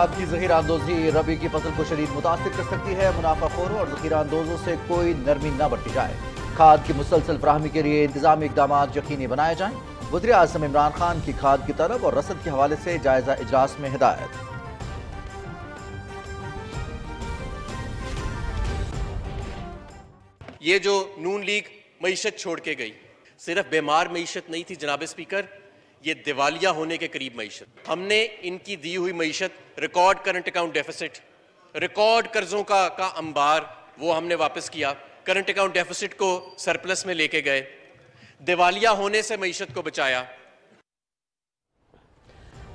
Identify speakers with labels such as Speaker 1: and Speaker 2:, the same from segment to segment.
Speaker 1: शराब की जहीरा अंदोजी रबी की फसल को शरीर मुतासर कर सकती है मुनाफा खोरों और जखीरा अंदोजों से कोई नरमी न बरती जाए खाद की मुसलसल फ्राहमी के लिए इंतजामी इकदाम यकीनी बनाए जाएँ वजी अजम इमरान खान की खाद की तरफ और रसद के हवाले से जायजा इजलास में हिदायत
Speaker 2: ये जो नून लीग मीशत छोड़ के गई सिर्फ बीमार मीशत नहीं थी जनाब स्पीकर ये दिवालिया होने के करीब मीशत हमने इनकी दी हुई मीशत record current account deficit record कर्जों का का अंबार वो हमने वापस किया करंट अकाउंट डेफिसिट को सरप्लस में लेके गए दिवालिया होने से मीशत को बचाया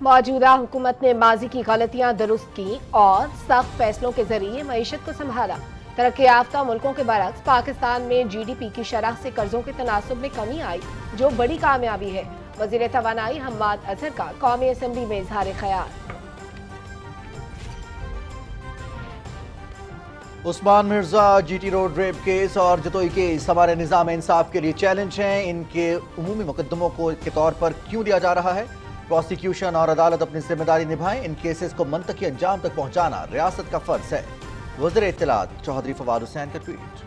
Speaker 3: मौजूदा हुकूमत ने माजी की गलतियां दुरुस्त की और सख्त फैसलों के जरिए मीशत को संभाला तरक्की याफ्ता मुल्कों के बरक्स पाकिस्तान में जीडीपी की शराह से कर्जों के तनासब में कमी आई जो बड़ी कामयाबी है वजीर तोानाई हमाद अजहर का कौमी असम्बली में इजहार ख्याल
Speaker 1: Usman Mirza GT road rape case और जतोई केस हमारे निज़ाम इंसाफ के लिए चैलेंज हैं इनके अमूमी मुकदमों को के तौर पर क्यों दिया जा रहा है प्रोसिक्यूशन और अदालत अपनी जिम्मेदारी निभाएं इन केसेस को मनतकी अंजाम तक पहुंचाना रियासत का फर्ज है वजर इतलात चौधरी फवाद हुसैन का ट्वीट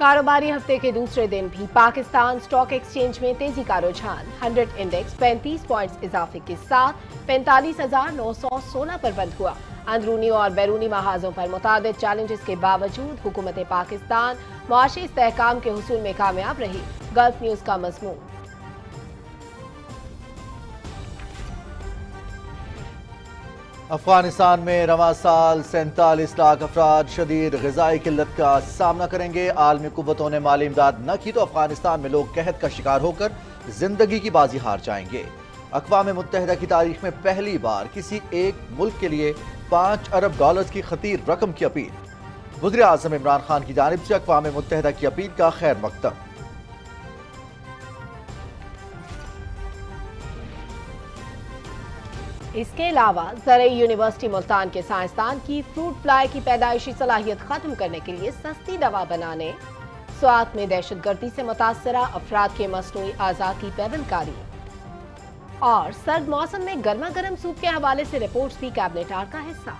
Speaker 3: कारोबारी हफ्ते के दूसरे दिन भी पाकिस्तान स्टॉक एक्सचेंज में तेजी का रुझान 100 इंडेक्स 35 पॉइंट्स इजाफे के साथ पैंतालीस हजार नौ सौ सोलह पर बंद हुआ अंदरूनी और बैरूनी महाजों पर मुताद चैलेंजेस के बावजूद हुकूमत पाकिस्तान मुआशी इसकाम के हसूल में कामयाब रही गल्फ न्यूज का मजमून
Speaker 1: अफगानिस्तान में रवा साल सैंतालीस लाख अफराद शदीद गजाई किल्लत का सामना करेंगे आलमी कुतों ने माली इमदाद न की तो अफगानिस्तान में लोग कहत का शिकार होकर जिंदगी की बाजी हार जाएंगे अकवा मुतहदा की तारीख में पहली बार किसी एक मुल्क के लिए पाँच अरब डॉलर की खतीर रकम की अपील वजी अजम इमरान खान की जानब से अकवा मुतहदा की अपील का खैर मकदम
Speaker 3: इसके अलावा जरिए यूनिवर्सिटी मुल्तान के साइंसदान की फ्रूट फ्लाई की पैदाइशी सलाहियत ख़त्म करने के लिए सस्ती दवा बनाने स्वास्थ्य में दहशत गर्दी से मुतासर अफराद के मसनू आजाद की पैदलकारी और सर्द मौसम में गर्मा गर्म सूप के हवाले से रिपोर्ट भी कैबिनेट आर का हिस्सा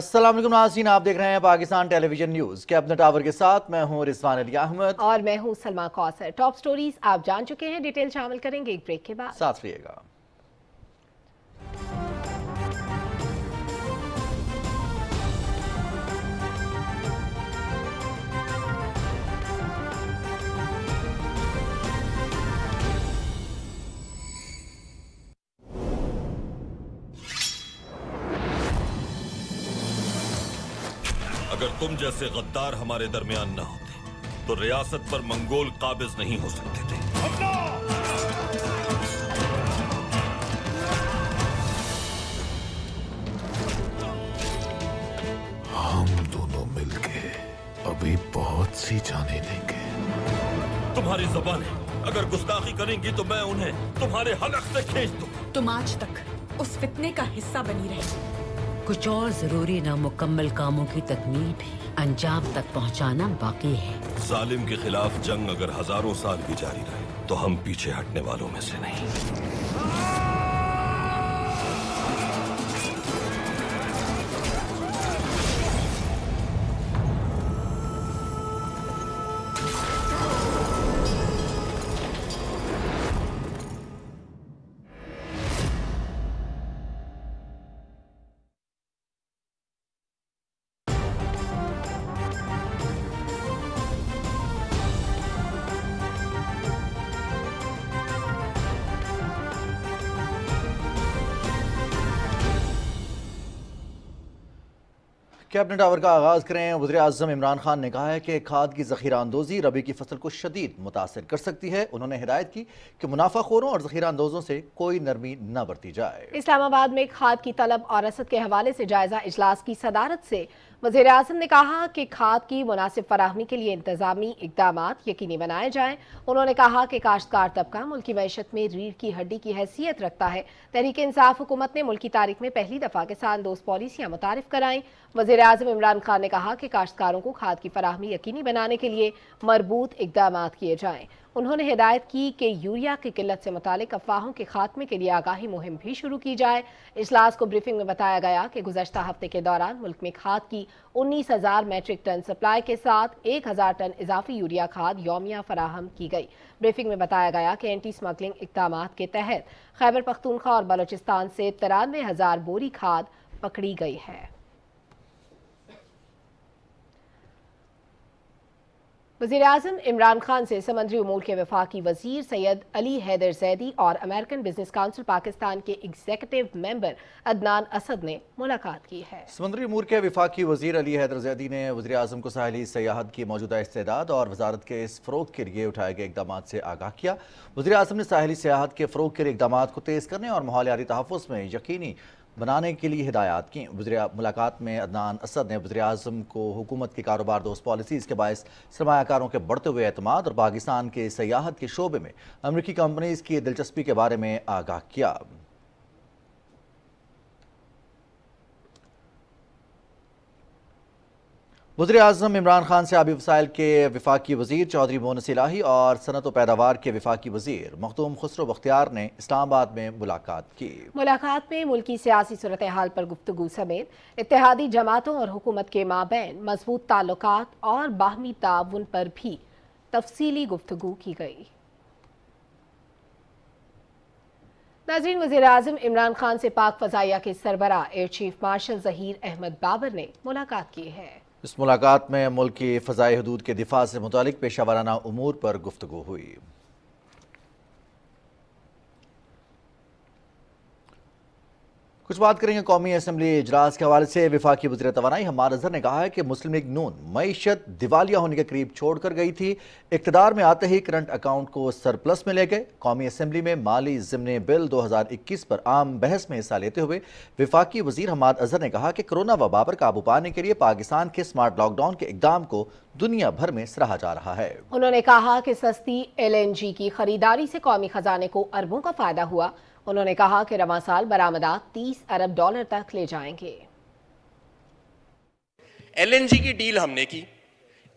Speaker 1: अस्सलाम वालेकुम नाजीन आप देख रहे हैं पाकिस्तान टेलीविजन न्यूज के अपने टावर के साथ मैं हूं रिजवान अली अहमद
Speaker 3: और मैं हूं सलमा कौसर टॉप स्टोरीज आप जान चुके हैं डिटेल शामिल करेंगे एक ब्रेक के बाद साथ रहिएगा
Speaker 4: अगर
Speaker 5: तुम जैसे गद्दार हमारे दरमियान न होते तो रियासत पर मंगोल काबिज नहीं हो सकते थे हम दोनों मिलके अभी बहुत सी जाने लेंगे तुम्हारी जबान
Speaker 6: है अगर गुस्ताखी करेंगी तो मैं उन्हें तुम्हारे हलक से खींच दूँ
Speaker 3: तुम आज तक उस फितने का हिस्सा बनी रहे
Speaker 4: कुछ और जरूरी नामुकम्मल कामों की तकमील भी अंजाम तक पहुंचाना बाकी है
Speaker 7: जालिम के खिलाफ जंग अगर हजारों साल भी जारी
Speaker 6: रहे तो हम पीछे हटने वालों में से नहीं
Speaker 1: कैबिनेट आवर का आगाज़ करें वजर अजम इमरान खान ने कहा है कि खाद की जखीरा अंदोजी रबी की फसल को शदीद मुतासर कर सकती है उन्होंने हिदायत की कि मुनाफा खोरों और जखीरा अंदोजों से कोई नरमी न बरती जाए
Speaker 3: इस्लामाबाद में खाद की तलब और रसद के हवाले से जायजा इजलास की सदारत से वजीर अजम ने कहा कि खाद की मुनासिब फराहमी के लिए इंतजामी इकदाम यकीनी बनाए जाएं उन्होंने कहा कि काश्तकार तबका मुल्की मैशत में रीढ़ की हड्डी की हैसियत रखता है तहरीक इंसाफ हुकूमत ने मुल्की तारीख में पहली दफ़ा किसान दोस्त पॉलिसियाँ मुतारफ कराएं वजीर अजम इमरान खान ने कहा कि काश्तकारों को खाद की फराहमी यकीनी बनाने के लिए मरबूत इकदाम किए जाएँ उन्होंने हिदायत की कि यूरिया की किल्लत से मुतक अफवाहों के खात्मे के लिए आगाही मुहिम भी शुरू की जाए इजलास को ब्रीफिंग में बताया गया कि गुजशत हफ्ते के दौरान मुल्क में खाद की उन्नीस हज़ार मैट्रिक टन सप्लाई के साथ एक हज़ार टन इजाफी यूरिया खाद योमिया फराहम की गई ब्रीफिंग में बताया गया कि एंटी स्मगलिंग इकदाम के तहत खैबर पख्तूनखा और बलोचिस्तान से तिरानवे हज़ार बोरी खाद पकड़ी गई है वजीर अजम इमरान खान से समंदरी उमूर के वफाकी वजीर सैयद अली हैदर जैदी और अमेरिकन बिजनेस काउंसिल पाकिस्तान के एग्जीक्यूटिव मेंबर अदनान असद ने मुलाकात की है
Speaker 1: समंदरी उमूर के वफाकी वजीर अली हैदर जैदी ने वजी अजम को साहली सयाहत की मौजूदा इस्तेदाद और वजारत के इस फ़रोग के लिए उठाए गए इकदाम से आगाह किया वजी अजम ने साहली सयाहत के फ़रोग के लिए इकदाम को तेज़ करने और माहौलियाती तहफ़ में यकीनी बनाने के लिए हिदायत की वजर मुलाकात में अदनान असद ने वजी अजम को हुकूमत की कारोबार दोस्त पॉलिसीज़ के बायस सरमाकारों के बढ़ते हुए अतमाद और पाकिस्तान के सयाहत के शोबे में अमरीकी कंपनीज़ की दिलचस्पी के बारे में आगाह किया वजी अजम इमरान खान से आबी वसाइल के विफाकी वजीर चौधरी मोहन सिलाही और सनत व पैदावार के विफाकी वजीर मखदूम खसरो बख्तियार ने इस्लामाबाद में मुलाकात की
Speaker 3: मुलाकात में मुल्की सियासी सूरत हाल पर गुफ्तु समेत इतिहादी जमातों और हुकूमत के माबेन मजबूत ताल्लुक और बाहमी ताउन पर भी तफसीली गुफ्तु की गई नाजरीन वजी अजम इमरान खान से पाक फजाइया के सरबरा air chief marshal Zaheer Ahmed Babar ने मुलाकात की है
Speaker 1: इस मुलाकात में मुल्क की फ़जाई हदूद के दिफा से मुतल पेशा वाराना अमूर पर गुफ्तु हुई कुछ बात करेंगे कौमी असम्बली इजलास के हवाले से विफाक वजी तोानाई हमार अजहर ने कहा है कि मुस्लिम लीग नून मीशत दिवालिया होने के करीब छोड़ कर गई थी इकतदार में आते ही करंट अकाउंट को सरप्लस में ले गए कौमी असम्बली में माली ज़मन बिल दो हज़ार इक्कीस पर आम बहस में हिस्सा लेते हुए विफाकी वजीर हमाद अजहर ने कहा कि कोरोना वबा पर काबू पाने के लिए पाकिस्तान के स्मार्ट लॉकडाउन के इकदाम को दुनिया भर में सराहा जा रहा है
Speaker 3: उन्होंने कहा कि सस्ती एल एन जी की खरीदारी से कौमी खजाने को अरबों का फ़ायदा हुआ उन्होंने कहा कि रवा साल बरामदा तीस अरब डॉलर तक ले जाएंगे
Speaker 2: एलएनजी की डील हमने की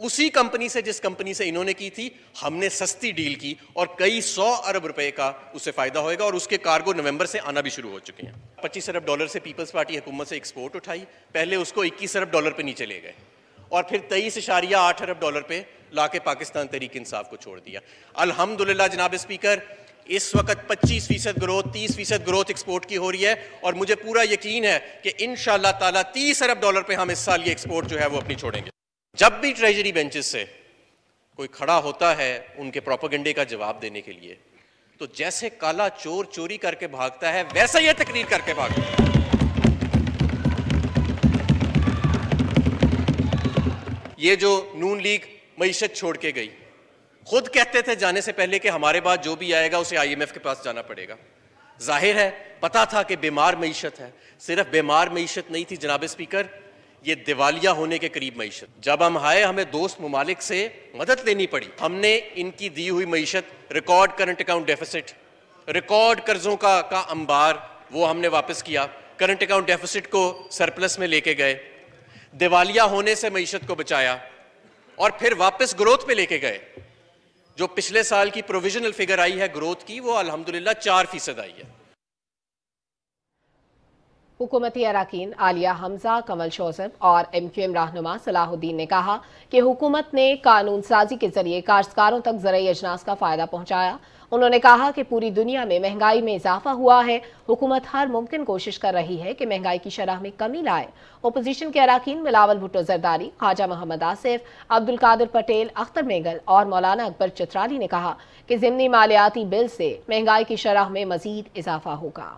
Speaker 2: उसी कंपनी से जिस कंपनी से इन्होंने की थी हमने सस्ती डील की और कई सौ अरब रुपए का उससे फायदा होएगा और उसके कार्गो नवंबर से आना भी शुरू हो चुके हैं पच्चीस अरब डॉलर से पीपल्स पार्टी हुकूमत से एक्सपोर्ट उठाई पहले उसको इक्कीस अरब डॉलर पे नीचे ले गए और फिर तेईस इशारिया आठ अरब डॉलर पे लाके पाकिस्तान तरीक इंसाफ को छोड़ दिया अलहमदुल्ला जनाब स्पीकर इस वक्त 25 फीसद ग्रोथ 30 फीसद ग्रोथ एक्सपोर्ट की हो रही है और मुझे पूरा यकीन है कि इन ताला 30 अरब डॉलर पे हम इस साल ये एक्सपोर्ट जो है वो अपनी छोड़ेंगे जब भी ट्रेजरी बेंचेस से कोई खड़ा होता है उनके प्रोपोगंडे का जवाब देने के लिए तो जैसे काला चोर चोरी करके भागता है वैसा यह तकरीर करके भागता है ये जो नून लीग मीशत छोड़ के गई खुद कहते थे जाने से पहले कि हमारे बाद जो भी आएगा उसे आईएमएफ के पास जाना पड़ेगा जाहिर है पता था कि बीमार मीशत है सिर्फ बीमार मीशत नहीं थी जनाब स्पीकर ये दिवालिया होने के करीब मीशत जब हम आए हमें दोस्त ममालिक से मदद लेनी पड़ी हमने इनकी दी हुई मीशत record current account deficit record कर्जों का का अंबार वो हमने वापस किया करंट अकाउंट डेफिसिट को सरप्लस में लेके गए दिवालिया होने से मीशत को बचाया और फिर वापस ग्रोथ पे लेके गए जो पिछले साल की प्रोविजनल फिगर आई है ग्रोथ की वो अलहमदुल्ला चार फीसद आई है
Speaker 3: हुकूमती अरकान आलिया हमजा कमल शोजब और एम क्यू एम रहनुमा सलाहुद्दीन ने कहा कि हुकूमत ने कानून साजी के जरिए काश्तकारों तक जरिए अजनास का फ़ायदा पहुंचाया उन्होंने कहा कि पूरी दुनिया में महंगाई में इजाफा हुआ है हुकूमत हर मुमकिन कोशिश कर रही है कि महंगाई की शराह में कमी लाए अपोजिशन के अरकान मिलावल भुट्टो जरदारी ख्वाजा मोहम्मद आसिफ अब्दुल कादिर पटेल अख्तर मेगल और मौलाना अकबर चित्राली ने कहा कि जिमनी मालियाती बिल से महंगाई की शराह में मजीद इजाफा होगा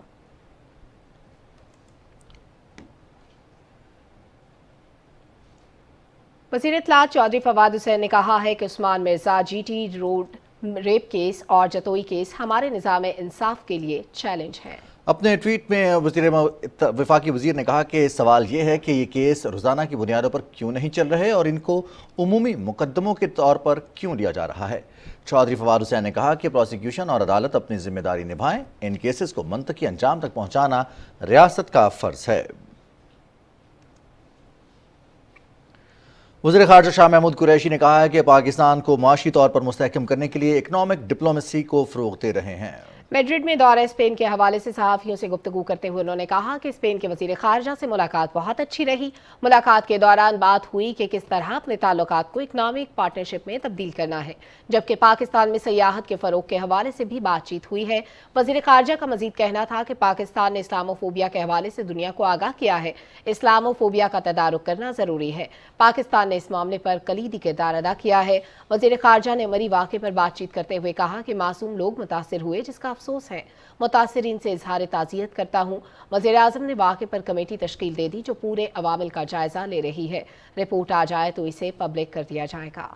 Speaker 3: वजीर इतला चौधरी फवाद हुसैन ने कहा है कि Usman Mirza G T road rape case और जतोई केस हमारे निज़ाम इंसाफ के लिए चैलेंज है
Speaker 1: अपने ट्वीट में वजीर विफाकी वजीर ने कहा कि सवाल ये है कि ये केस रोज़ाना की बुनियादों पर क्यों नहीं चल रहे और इनको उमूमी मुकदमों के तौर पर क्यों लिया जा रहा है चौधरी फवाद हुसैन ने कहा कि प्रोसिक्यूशन और अदालत अपनी जिम्मेदारी निभाएं इन केसेस को मंत्र मनतकी अंजाम तक पहुंचाना रियासत का फ़र्ज़ है वजर खारजा शाह महमूद कुरैशी ने कहा है कि पाकिस्तान को माशी तौर पर मुस्तकम करने के लिए इकनॉमिक डिप्लोमेसी को दे रहे हैं
Speaker 3: मेड्रिड में दौरा स्पेन के हवाले से सहाफ़ियों से गुफ्तु करते हुए उन्होंने कहा कि स्पेन के वजीर खारजा से मुलाकात बहुत अच्छी रही मुलाकात के दौरान बात हुई कि किस तरह अपने ताल्लुक को इकनॉमिक पार्टनरशिप में तब्दील करना है जबकि पाकिस्तान में सयाहत के फ़रोग के हवाले से भी बातचीत हुई है वजीर खारजा का मजीद कहना था कि पाकिस्तान ने इस्लामोफोबिया के हवाले से दुनिया को आगाह किया है इस्लामोफोबिया का तदारक करना ज़रूरी है पाकिस्तान ने इस मामले पर कलीदी किरदार अदा किया है वजीर खारजा ने मरी वाक़े पर बातचीत करते हुए कहा कि मासूम लोग मुतासर हुए जिसका अफसोस है मुतासरीन से इजहार ताज़ियत करता हूँ वजीर अजम ने वाक़े पर कमेटी तश्कील दे दी जो पूरे अवामिल का जायज़ा ले रही है रिपोर्ट आ जाए तो इसे पब्लिक कर दिया जाएगा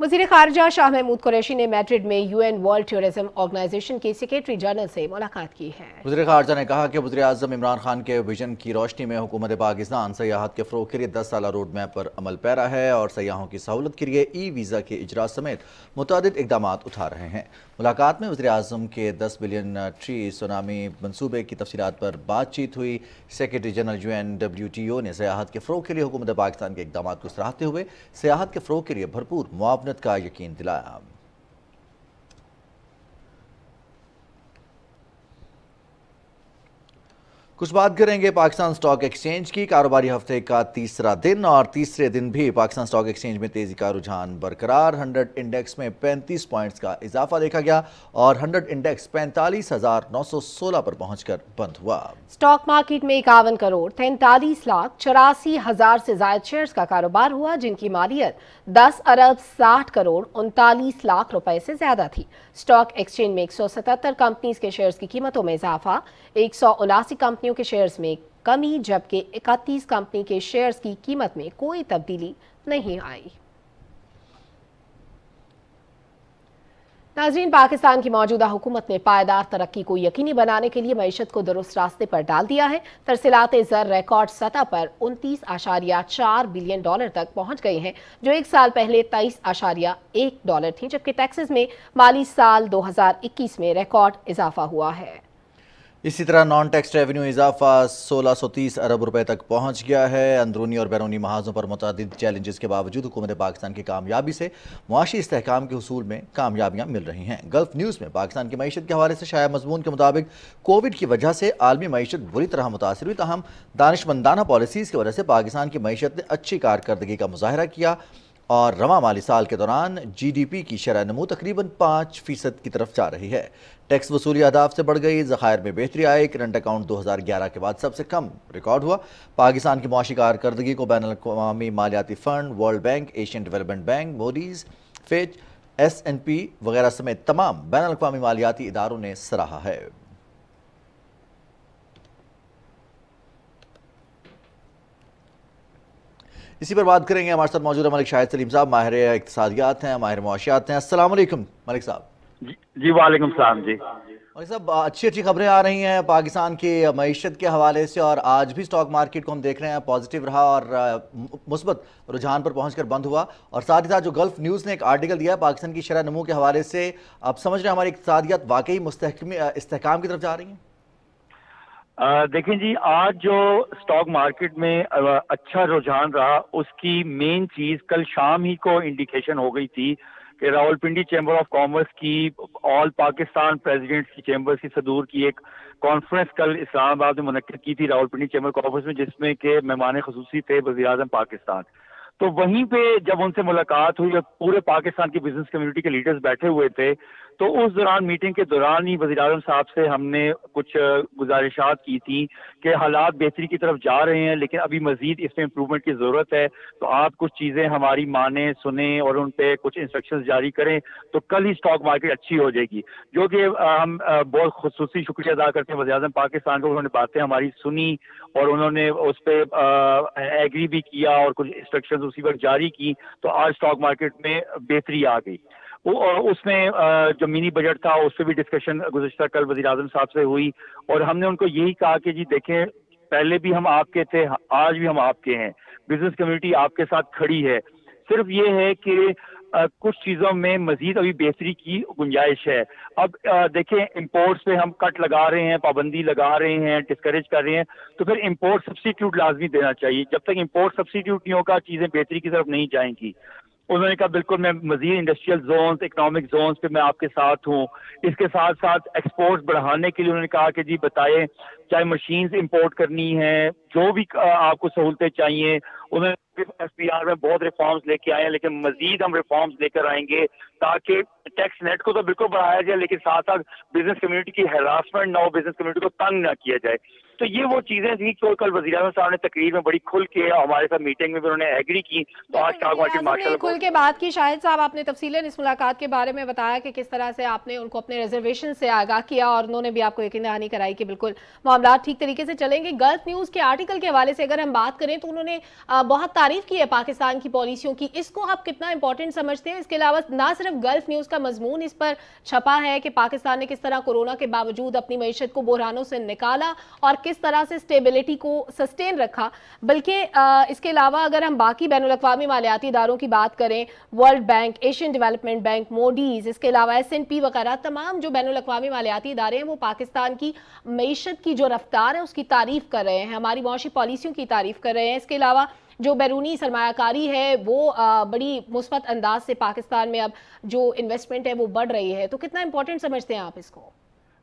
Speaker 3: वजीर खारजा शाह महमूद कुरैशी ने मैड्रिड में यूएन वर्ल्ड टूरिज्म ऑर्गेनाइजेशन के सेक्रेटरी जनरल से मुलाकात की है
Speaker 1: वजी खारजा ने कहा कि वजी अजम इमरान खान के विजन की रोशनी में हुकूमत पाकिस्तान सयाहत के फ़रोग के लिए दस साल रोड मैप पर अमल पैरा है और सयाहों की सहूलत के लिए ई वीज़ा के इजरा समेत मुतद इकदाम उठा रहे हैं मुलाकात में वजी अजम के दस बिलियन ट्री सुनामी मनसूबे की तफसीत पर बातचीत हुई secretary general U N W T O ने सयाहत के फ़रोग के लिए हुकूमत पाकिस्तान के इकदाम को सराहते हुए सयाहत के फ़रोग के लिए भरपूर मुआवजा आपने कहा यकीन दिलाया कुछ बात करेंगे पाकिस्तान स्टॉक एक्सचेंज की कारोबारी हफ्ते का तीसरा दिन और तीसरे दिन भी पाकिस्तान स्टॉक एक्सचेंज में तेजी का रुझान बरकरार 100 इंडेक्स में 35 पॉइंट्स का इजाफा देखा गया और 100 इंडेक्स पैंतालीस हजार नौ सौ सोलह पर पहुंचकर बंद हुआ
Speaker 3: स्टॉक मार्केट में इक्यावन करोड़ तैंतालीस लाख चौरासी हजार से जायद शेयर का कारोबार हुआ जिनकी मालियत दस अरब साठ करोड़ उनतालीस लाख रुपए से ज्यादा थी स्टॉक एक्सचेंज में एक सौ कंपनीज के शेयर की कीमतों में इजाफा एक सौ उनासी कंपनी कंपनियों के शेयर्स में कमी जबकि 31 कंपनी के शेयर्स की कीमत में कोई तब्दीली नहीं आई नाजरीन पाकिस्तान की मौजूदा हुकूमत ने पायदार तरक्की को यकीनी बनाने के लिए मीशत को दुरुस्त रास्ते पर डाल दिया है तरसीलात ज़र रिकॉर्ड सतह पर उनतीस आशारिया चार बिलियन डॉलर तक पहुंच गए हैं जो एक साल पहले तेईस आशारिया एक डॉलर थी जबकि टैक्सेस में माली साल 2021 में रिकॉर्ड इजाफा हुआ है
Speaker 1: इसी तरह नॉन टैक्स रेवेन्यू इजाफा 1630 अरब रुपए तक पहुंच गया है अंदरूनी और बैरूनी महाजों पर मुतद चैलेंजेस के बावजूद हुकूमत पाकिस्तान की कामयाबी से मुआशी इसकाम के हसूल में कामयाबियां मिल रही हैं गल्फ न्यूज़ में पाकिस्तान की मीशत के हवाले से शायद मजमून के मुताबिक कोविड की वजह से आलमी मीशत बुरी तरह मुतासर हुई तहम दानशमंदाना पॉलिसीज़ की वजह से पाकिस्तान की मीशत ने अच्छी कारकर्दगी का मुजाहरा किया और रवा माली साल के दौरान जीडीपी की शरह नमू तकरीबन पाँच फीसद की तरफ जा रही है टैक्स वसूली आदाब से बढ़ गई जखायर में बेहतरी आई करंट अकाउंट 2011 के बाद सबसे कम रिकॉर्ड हुआ पाकिस्तान की मुआशी कारकर्दगी को बैन अवी मालियाती fund World Bank Asian Development Bank Moody's फेज एस एन पी वगैरह समेत तमाम बैन अवी मालियाती इदारों ने सराहा है इसी पर बात करेंगे हमारे साथ मौजूद है मलिक शाहिद सलीम साहब माहिर इकतियात हैं माहिर मुआशियात हैं असल मलिक साहब
Speaker 6: जी, वालेकुम सलाम जी मलिक
Speaker 1: साहब अच्छी अच्छी खबरें आ रही हैं पाकिस्तान की मीशत के हवाले से और आज भी स्टॉक मार्केट को हम देख रहे हैं पॉजिटिव रहा और मुस्बत रुझान पर पहुंचकर बंद हुआ और साथ ही साथ जो गल्फ न्यूज़ ने एक आर्टिकल दिया पाकिस्तान की शरह नमू के हवाले से आप समझ रहे हैं हमारी इकतियात वाकई मुस्तकम इसकाम की
Speaker 6: तरफ जा रही हैं देखें जी आज जो स्टॉक मार्केट में अच्छा रुझान रहा उसकी मेन चीज कल शाम ही को इंडिकेशन हो गई थी कि रावलपिंडी चैम्बर ऑफ कॉमर्स की ऑल पाकिस्तान प्रेसिडेंट्स की चैम्बर की सदूर की एक कॉन्फ्रेंस कल इस्लामाबाद में मुनद की थी रावलपिंडी चैम्बर कॉमर्स में जिसमें के मेहमान खसूसी थे वजी पाकिस्तान तो वहीं पे जब उनसे मुलाकात हुई और पूरे पाकिस्तान की बिजनेस कम्युनिटी के लीडर्स बैठे हुए थे तो उस दौरान मीटिंग के दौरान ही वजी अजम साहब से हमने कुछ गुजारिशात की थी कि हालात बेहतरी की तरफ जा रहे हैं लेकिन अभी मजीद इसमें इम्प्रूवमेंट की ज़रूरत है तो आप कुछ चीज़ें हमारी माने सुने और उन पर कुछ इंस्ट्रक्शन जारी करें तो कल ही स्टॉक मार्केट अच्छी हो जाएगी जो कि हम बहुत खसूसी शुक्रिया अदा करते हैं वजी अजम पाकिस्तान को उन्होंने बातें हमारी सुनी और उन्होंने उस पर एग्री भी किया और कुछ इंस्ट्रक्शन उसी वक्त जारी की तो आज स्टॉक मार्केट में बेहतरी आ गई उसमें जो मिनी बजट था उस पर भी डिस्कशन गुजशत कल वजी अजम साहब से हुई और हमने उनको यही कहा कि जी देखें पहले भी हम आपके थे आज भी हम आपके हैं बिजनेस कम्युनिटी आपके साथ खड़ी है सिर्फ ये है कि कुछ चीज़ों में मजीद अभी बेहतरी की गुंजाइश है अब देखें इम्पोर्ट्स पे हम कट लगा रहे हैं पाबंदी लगा रहे हैं डिस्करेज कर रहे हैं तो फिर इम्पोर्ट सब्सिट्यूट लाजमी देना चाहिए जब तक इम्पोर्ट सब्सिट्यूट नहीं होगा चीज़ें बेहतरी की तरफ नहीं जाएंगी उन्होंने कहा बिल्कुल मैं मजीद इंडस्ट्रियल जोन इकोनॉमिक जोन पे मैं आपके साथ हूँ इसके साथ साथ एक्सपोर्ट बढ़ाने के लिए उन्होंने कहा कि जी बताए चाहे मशीन इम्पोर्ट करनी है जो भी आपको सहूलतें चाहिए उन्होंने एफ पी आर में बहुत रिफॉर्म्स लेके आए हैं लेकिन मजीद हम रिफॉर्म्स लेकर आएंगे ताकि टैक्स नेट को तो बिल्कुल बढ़ाया जाए लेकिन साथ साथ बिजनेस कम्युनिटी की हेरासमेंट ना हो बिजनेस कम्युनिटी को तंग ना किया जाए तो ये वो चीजें थी जो कल वजी साहब ने तकरीर में बड़ी खुल के और हमारे साथ मीटिंग में भी उन्होंने एग्री की तो आज स्टॉक मार्केट मार्शल खुल
Speaker 3: के बात की शाहिद साहब आपने तफसी इस मुलाकात के बारे में बताया कि किस तरह से आपने उनको अपने रिजर्वेशन से आगाह किया और उन्होंने भी आपको यकीन दहानी कराई कि बिल्कुल मामला ठीक तरीके से चलेंगे गलत न्यूज के आर्टिकल के हवाले से अगर हम बात करें तो उन्होंने बहुत तारीफ की है पाकिस्तान की पॉलिसियों की इसको आप कितना इंपॉर्टेंट समझते हैं इसके अलावा ना सिर्फ गल्फ न्यूज का मजमून इस पर छपा है कि पाकिस्तान ने किस तरह कोरोना के बावजूद अपनी मीशत को बुरानों से निकाला और किस तरह से स्टेबिलिटी को सस्टेन रखा बल्कि इसके अलावा अगर हम बाकी बैन अवी मालियाती इदारों की बात करें World Bank Asian Development Bank Moody's इसके अलावा एस एन पी वगैरह तमाम जो बैन अवी मालियाती इदारे हैं वो पाकिस्तान की मीशत की जो रफ्तार है उसकी तारीफ़ कर रहे हैं हमारी मुशी पॉलिसियों की तारीफ़ कर रहे हैं इसके अलावा जो बैरूनी सरमाकारी है वो आ, बड़ी मुस्बत अंदाज से पाकिस्तान में अब जो इन्वेस्टमेंट है वो बढ़ रही है तो कितना इंपॉर्टेंट समझते हैं आप इसको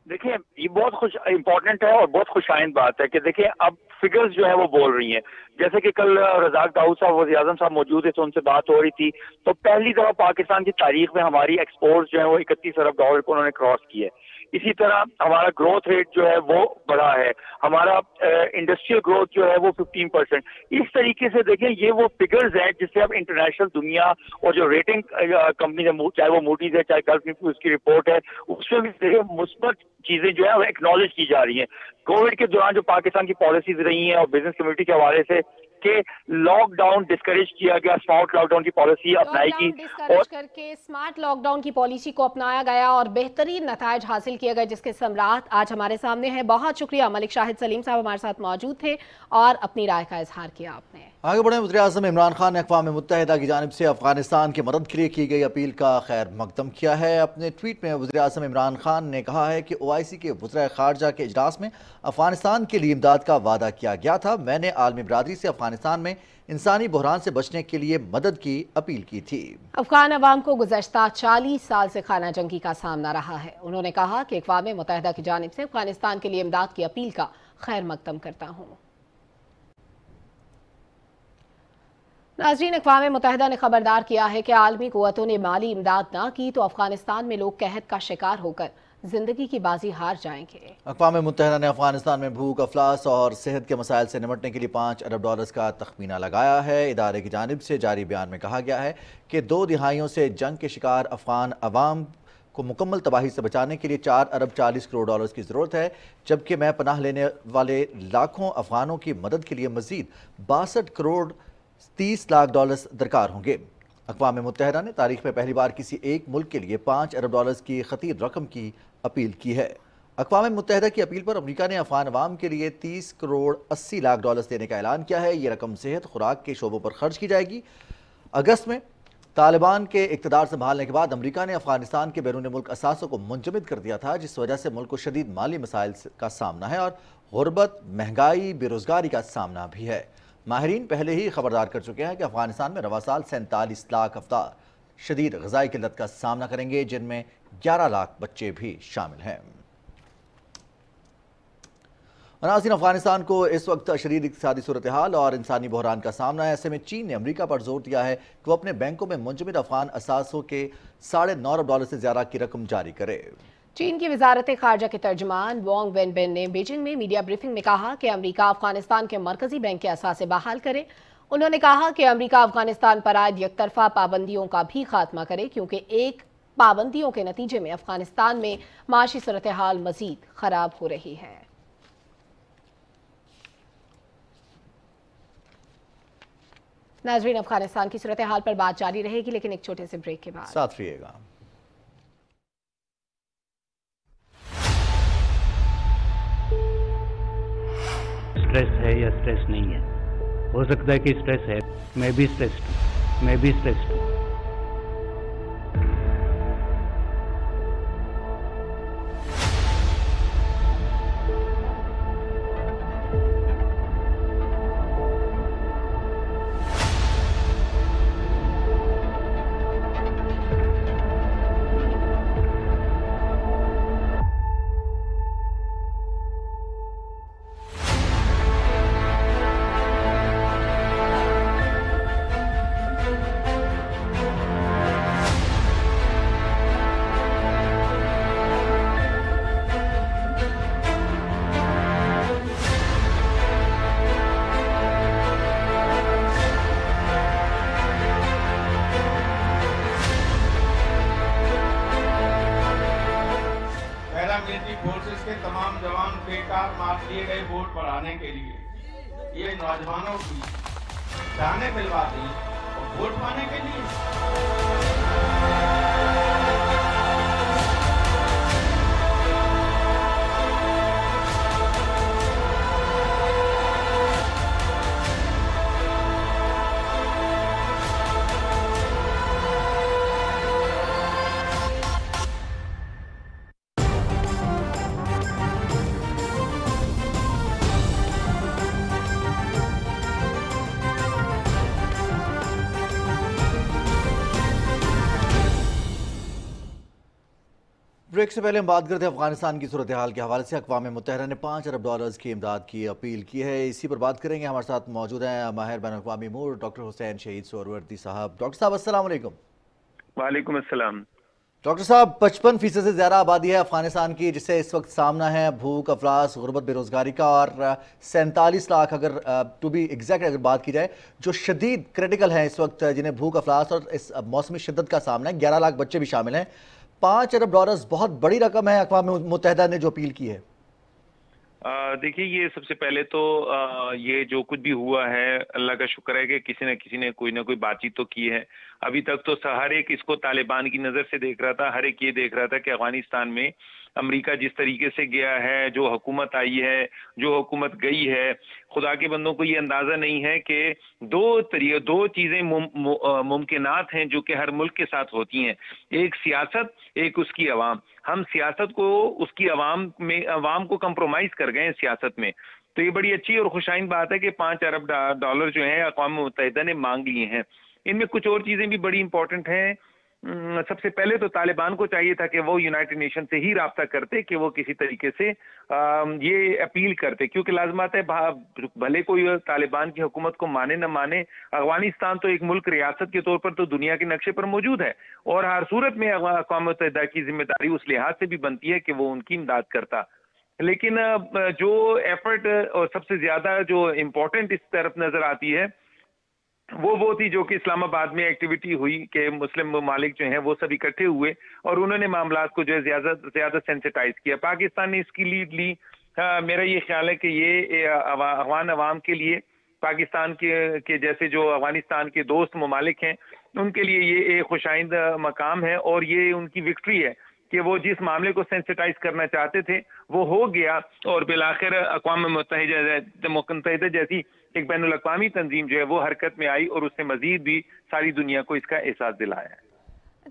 Speaker 6: देखिए ये बहुत खुश इम्पोर्टेंट है और बहुत खुशाइंद बात है कि देखिए अब फिगर्स जो है वो बोल रही हैं जैसे कि कल रजाक दाऊद साहब वजी अजम साहब मौजूद थे तो उनसे बात हो रही थी तो पहली दफा पाकिस्तान की तारीख में हमारी एक्सपोर्ट्स जो है वो इकतीस अरब डॉलर को उन्होंने क्रॉस है इसी तरह हमारा ग्रोथ रेट जो है वो बढ़ा है हमारा इंडस्ट्रियल ग्रोथ जो है वो 15 परसेंट इस तरीके से देखें ये वो फिगर्स हैं जिससे अब इंटरनेशनल दुनिया और जो रेटिंग कंपनी है चाहे वो मूडीज है चाहे गल्फ की उसकी रिपोर्ट है उसमें भी देखें मुस्बत चीजें जो है एक्नोलेज की जा रही हैं कोविड के दौरान जो पाकिस्तान की पॉलिसीज रही हैं और बिजनेस कम्युनिटी के हवाले से के लॉकडाउन डिस्करेज किया गया स्मार्ट लॉकडाउन की पॉलिसी अपनाई की और
Speaker 3: करके स्मार्ट लॉकडाउन की पॉलिसी को अपनाया गया और बेहतरीन नतज हासिल किया गया जिसके सम्राट आज हमारे सामने है बहुत शुक्रिया मलिक शाहिद सलीम साहब हमारे साथ मौजूद थे और अपनी राय का इजहार किया आपने
Speaker 1: आगे बढ़े वजी अजम इमरान खान ने अकवा मुतहदा की जानब से अफगानिस्तान की मदद के लिए की गई अपील का खैर मकदम किया है अपने ट्वीट में वजी अजम इमरान खान ने कहा है कि ओ आई सी के वज्र खारजा के अजलास में अफगानिस्तान के लिए इमदाद का वादा किया गया था मैंने आलमी बरदरी से अफगानिस्तान में इंसानी बहरान से बचने के लिए मदद की अपील की थी
Speaker 3: अफगान अवाम को गुजशत चालीस साल से खाना जंगी का सामना रहा है उन्होंने कहा कि अकवा मुत की जानब से अफगानिस्तान के लिए इमदाद की अपील का खैर मकदम करता हूँ नाजरीन अकवा मुतहदा ने खबरदार किया है कि आलमी क़वतों ने माली इमदाद ना की तो अफगानिस्तान में लोग कहत का शिकार होकर जिंदगी की बाजी हार जाएंगे
Speaker 1: अकवा मुतहदा ने अफगानिस्तान में भूख अफलास और सेहत के मसाइल से निमटने के लिए पाँच अरब डॉलर का तखमीना लगाया है इदारे की जानब से जारी बयान में कहा गया है कि दो दिहाइयों से जंग के शिकार अफगान अवाम को मुकम्मल तबाही से बचाने के लिए चार अरब चालीस करोड़ डॉलर की ज़रूरत है जबकि मैं पनाह लेने वाले लाखों अफगानों की मदद के लिए मजीद बासठ करोड़ तीस लाख डॉलर्स दरकार होंगे अकवा मुतहदा ने तारीख में पहली बार किसी एक मुल्क के लिए पाँच अरब डॉलर्स की खतीर रकम की अपील की है अकवा मुतहदा की अपील पर अमरीका ने अफगान अवाम के लिए तीस करोड़ अस्सी लाख डॉलर्स देने का ऐलान किया है ये रकम सेहत खुराक के शोबों पर खर्च की जाएगी अगस्त में तालिबान के इकतदार संभालने के बाद अमरीका ने अफगानिस्तान के बैरून मुल्क असासों को मुंजमद कर दिया था जिस वजह से मुल्क को शदीद माली मसाइल का सामना है और गुर्बत महंगाई बेरोज़गारी का सामना भी है माहरीन पहले ही खबरदार कर चुके हैं कि अफगानिस्तान में रवा साल सैंतालीस लाख अफ्तार शदीद गजाई किल्लत का सामना करेंगे जिनमें ग्यारह लाख बच्चे भी शामिल हैं नाजिन अफगानिस्तान को इस वक्त शरीर इकतदी सूरत हाल और इंसानी बहरान का सामना है ऐसे में चीन ने अमरीका पर जोर दिया है कि वह अपने बैंकों में मुंजमद अफगान असासों के साढ़े नौ अरब डॉलर से ज़्यादा की रकम जारी करे
Speaker 3: चीन की वजारत खारजा के तर्जमान वॉन्ग वेन बेन ने बीजिंग में मीडिया ब्रीफिंग में कहा कि अमरीका अफगानिस्तान के मरकजी बैंक के असासे बहाल करे उन्होंने कहा कि अमरीका अफगानिस्तान पर आज यकतरफा पाबंदियों का भी खात्मा करे क्योंकि एक पाबंदियों के नतीजे में अफगानिस्तान में माशी सूरत हाल मजीद खराब हो रही है नाजरीन अफगानिस्तान की सूरत हाल पर बात जारी रहेगी लेकिन एक छोटे से ब्रेक के बाद साथ
Speaker 1: रहिएगा
Speaker 8: स्ट्रेस है या स्ट्रेस नहीं है हो सकता है कि स्ट्रेस है मैं भी स्ट्रेस मैं भी स्ट्रेस हूँ
Speaker 1: ब्रेक से पहले हम बात करते हैं अफगानिस्तान की सूरत हाल के हवाले से अकवा मुतहरा ने पाँच अरब डॉलर्स की इमदाद की अपील की है इसी पर बात करेंगे हमारे साथ मौजूद हैं माहिर बैन अवी मूर डॉक्टर हुसैन शहीद सोरवर्दी साहब डॉक्टर साहब असल
Speaker 5: वालेकुम असलम
Speaker 1: डॉक्टर साहब पचपन फीसद से ज़्यादा आबादी है अफगानिस्तान की जिससे इस वक्त सामना है भूख अफलास गुरबत बेरोज़गारी का और सैंतालीस लाख अगर टू बी एग्जैक्ट अगर बात की जाए जो शदीद क्रिटिकल हैं इस वक्त जिन्हें भूख अफलास और इस मौसमी शिदत का सामना है ग्यारह लाख बच्चे भी शामिल हैं पांच अरब डॉलर्स बहुत बड़ी रकम है अकवा मुतहदा ने जो अपील की है
Speaker 5: देखिए ये सबसे पहले तो आ, ये जो कुछ भी हुआ है अल्लाह का शुक्र है कि किसी ना किसी ने कोई ना कोई बातचीत तो की है अभी तक तो हर एक इसको तालिबान की नज़र से देख रहा था हर एक ये देख रहा था कि अफगानिस्तान में अमेरिका जिस तरीके से गया है जो हुकूमत आई है जो हुकूमत गई है खुदा के बंदों को ये अंदाज़ा नहीं है कि दो तरीके दो चीज़ें मुमकिन हैं जो कि हर मुल्क के साथ होती हैं एक सियासत एक उसकी आवाम हम सियासत को उसकी आवाम में आवाम को कंप्रोमाइज़ कर गए सियासत में तो ये बड़ी अच्छी और खुशाइन बात है कि पाँच अरब डॉलर जो है अकवा मुतहदा ने मांग लिए हैं इनमें कुछ और चीज़ें भी बड़ी इंपॉर्टेंट हैं हम्म, सबसे पहले तो तालिबान को चाहिए था कि वो यूनाइटेड नेशन से ही रबता करते कि वो किसी तरीके से ये अपील करते क्योंकि लाजमत है भले कोई तालिबान की हुकूमत को माने न माने अफगानिस्तान तो एक मुल्क रियासत के तौर पर तो दुनिया के नक्शे पर मौजूद है और हर सूरत में अकवा की जिम्मेदारी उस लिहाज से भी बनती है कि वो उनकी इमदाद करता लेकिन जो एफर्ट और सबसे ज़्यादा जो इम्पोर्टेंट इस तरफ नज़र आती है वो वो थी जो कि इस्लामाबाद में एक्टिविटी हुई कि मुस्लिम ममालिक जो हैं वो सब इकट्ठे हुए और उन्होंने मामला को जो है ज़्यादा ज़्यादा सेंसिटाइज किया पाकिस्तान ने इसकी लीड ली आ, हाँ, मेरा ये ख्याल है कि ये अवान अवाम के लिए पाकिस्तान के के जैसे जो अफगानिस्तान के दोस्त ममालिक हैं उनके लिए ये एक खुशाइंद मकाम है और ये उनकी विक्ट्री है कि वो जिस मामले को सेंसिटाइज करना चाहते थे वो हो गया और बिलाखिर अकवा मुतहदा जैसी एक बैन अवी तंजीम जो है वो हरकत में आई और उसने मजीद भी सारी दुनिया को इसका एहसास दिलाया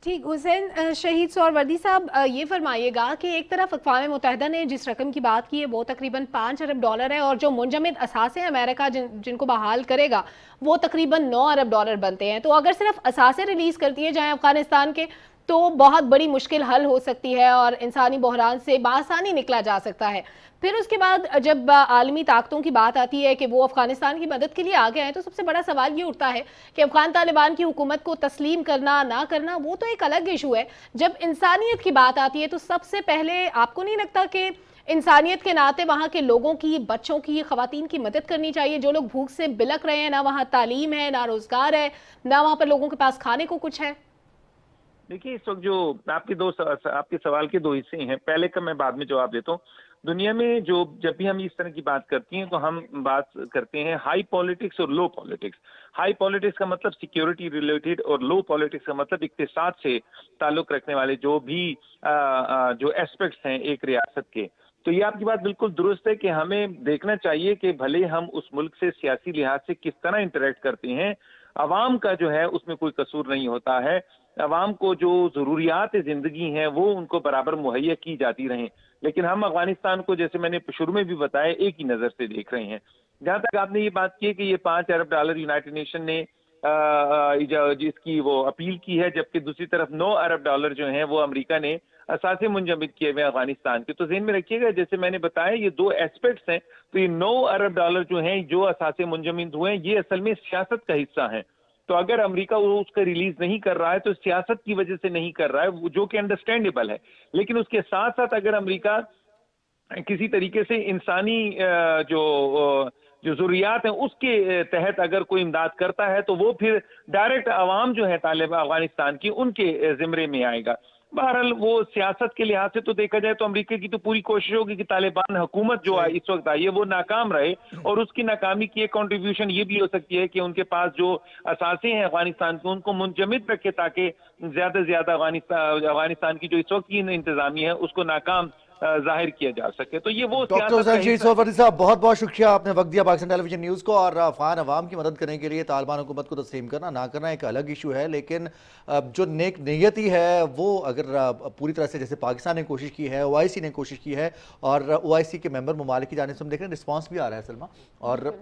Speaker 3: ठीक हुसैन शहीद सौर वर्दी साहब ये फरमाइएगा कि एक तरफ अकवा मुतहदा ने जिस रकम की बात की है वो तकरीबन पाँच अरब डॉलर है और जो मुंजमद असासे हैं अमेरिका जिन जिनको बहाल करेगा वो तकरीबन नौ अरब डॉलर बनते हैं तो अगर सिर्फ असासे रिलीज़ कर दिए जाएँ अफगानिस्तान के तो बहुत बड़ी मुश्किल हल हो सकती है और इंसानी बहरान से बासानी निकला जा सकता है फिर उसके बाद जब आलमी ताकतों की बात आती है कि वो अफ़गानिस्तान की मदद के लिए आ गए हैं तो सबसे बड़ा सवाल ये उठता है कि अफ़गान तालिबान की हुकूमत को तस्लीम करना ना करना वो तो एक अलग इशू है जब इंसानियत की बात आती है तो सबसे पहले आपको नहीं लगता कि इंसानियत के नाते वहाँ के लोगों की बच्चों की ख़वान की मदद करनी चाहिए जो लोग भूख से बिलक रहे हैं ना वहाँ तालीम है ना रोज़गार है ना वहाँ पर लोगों के पास खाने को कुछ है
Speaker 8: देखिए इस वक्त
Speaker 5: जो आपके दो आपके सवाल के दो हिस्से हैं पहले का मैं बाद में जवाब देता हूँ दुनिया में जो जब भी हम इस तरह की बात करती हैं तो हम बात करते हैं हाई पॉलिटिक्स और लो पॉलिटिक्स हाई पॉलिटिक्स का मतलब सिक्योरिटी रिलेटेड और लो पॉलिटिक्स का मतलब इकतेसाद से ताल्लुक रखने वाले जो भी आ, आ, जो एस्पेक्ट्स हैं एक रियासत के तो ये आपकी बात बिल्कुल दुरुस्त है कि हमें देखना चाहिए कि भले हम उस मुल्क से सियासी लिहाज से किस तरह इंटरेक्ट करते हैं आवाम का जो है उसमें कोई कसूर नहीं होता है अवाम को जो ज़रूरियात ज़िंदगी हैं वो उनको बराबर मुहैया की जाती रहें लेकिन हम अफगानिस्तान को जैसे मैंने शुरू में भी बताया एक ही नज़र से देख रहे हैं जहाँ तक आपने ये बात की कि ये पांच अरब डॉलर यूनाइटेड नेशन ने जिसकी वो अपील की है जबकि दूसरी तरफ नौ अरब डॉलर जो है वो अमरीका ने असासे मुंजमद किए हुए अफगानिस्तान के तो जेन में रखिएगा जैसे मैंने बताया ये दो एस्पेक्ट्स हैं तो ये नौ अरब डॉलर जो हैं जो असासे मुंजमद हुए हैं ये असल में सियासत का हिस्सा है तो अगर अमेरिका वो उसका रिलीज नहीं कर रहा है तो सियासत की वजह से नहीं कर रहा है जो कि अंडरस्टैंडेबल है लेकिन उसके साथ साथ अगर अमेरिका किसी तरीके से इंसानी जो जो जरूरियात हैं उसके तहत अगर कोई इमदाद करता है तो वो फिर डायरेक्ट आवाम जो है तालिब अफगानिस्तान की उनके जिमरे में आएगा बहरहाल वो सियासत के लिहाज से तो देखा जाए तो अमरीका की तो पूरी कोशिश होगी कि तालिबान हुकूमत जो इस वक्त आई है वो नाकाम रहे और उसकी नाकामी की एक कॉन्ट्रीब्यूशन ये भी हो सकती है कि उनके पास जो असासे हैं अफगानिस्तान के उनको मुंजमद रखे ताकि ज्यादा से ज्यादा अफगानिस्तान अफगानिस्तान की जो इस वक्त की इंतजामी है उसको नाकाम जाहिर किया जा सके तो ये वो डॉक्टर
Speaker 1: साहब बहुत बहुत शुक्रिया आपने वक्त दिया पाकिस्तान टेलीविजन न्यूज़ को और फान अवाम की मदद करने के लिए तालिबान हुकूमत को तस्लीम करना ना करना एक अलग इशू है लेकिन जो नेक नीयती है वो अगर पूरी तरह से जैसे पाकिस्तान ने कोशिश की है ओ ने कोशिश की है और ओ के मेम्बर ममालिक की जानब से हम देख रहे हैं रिस्पॉन्स भी आ रहा है सलमा और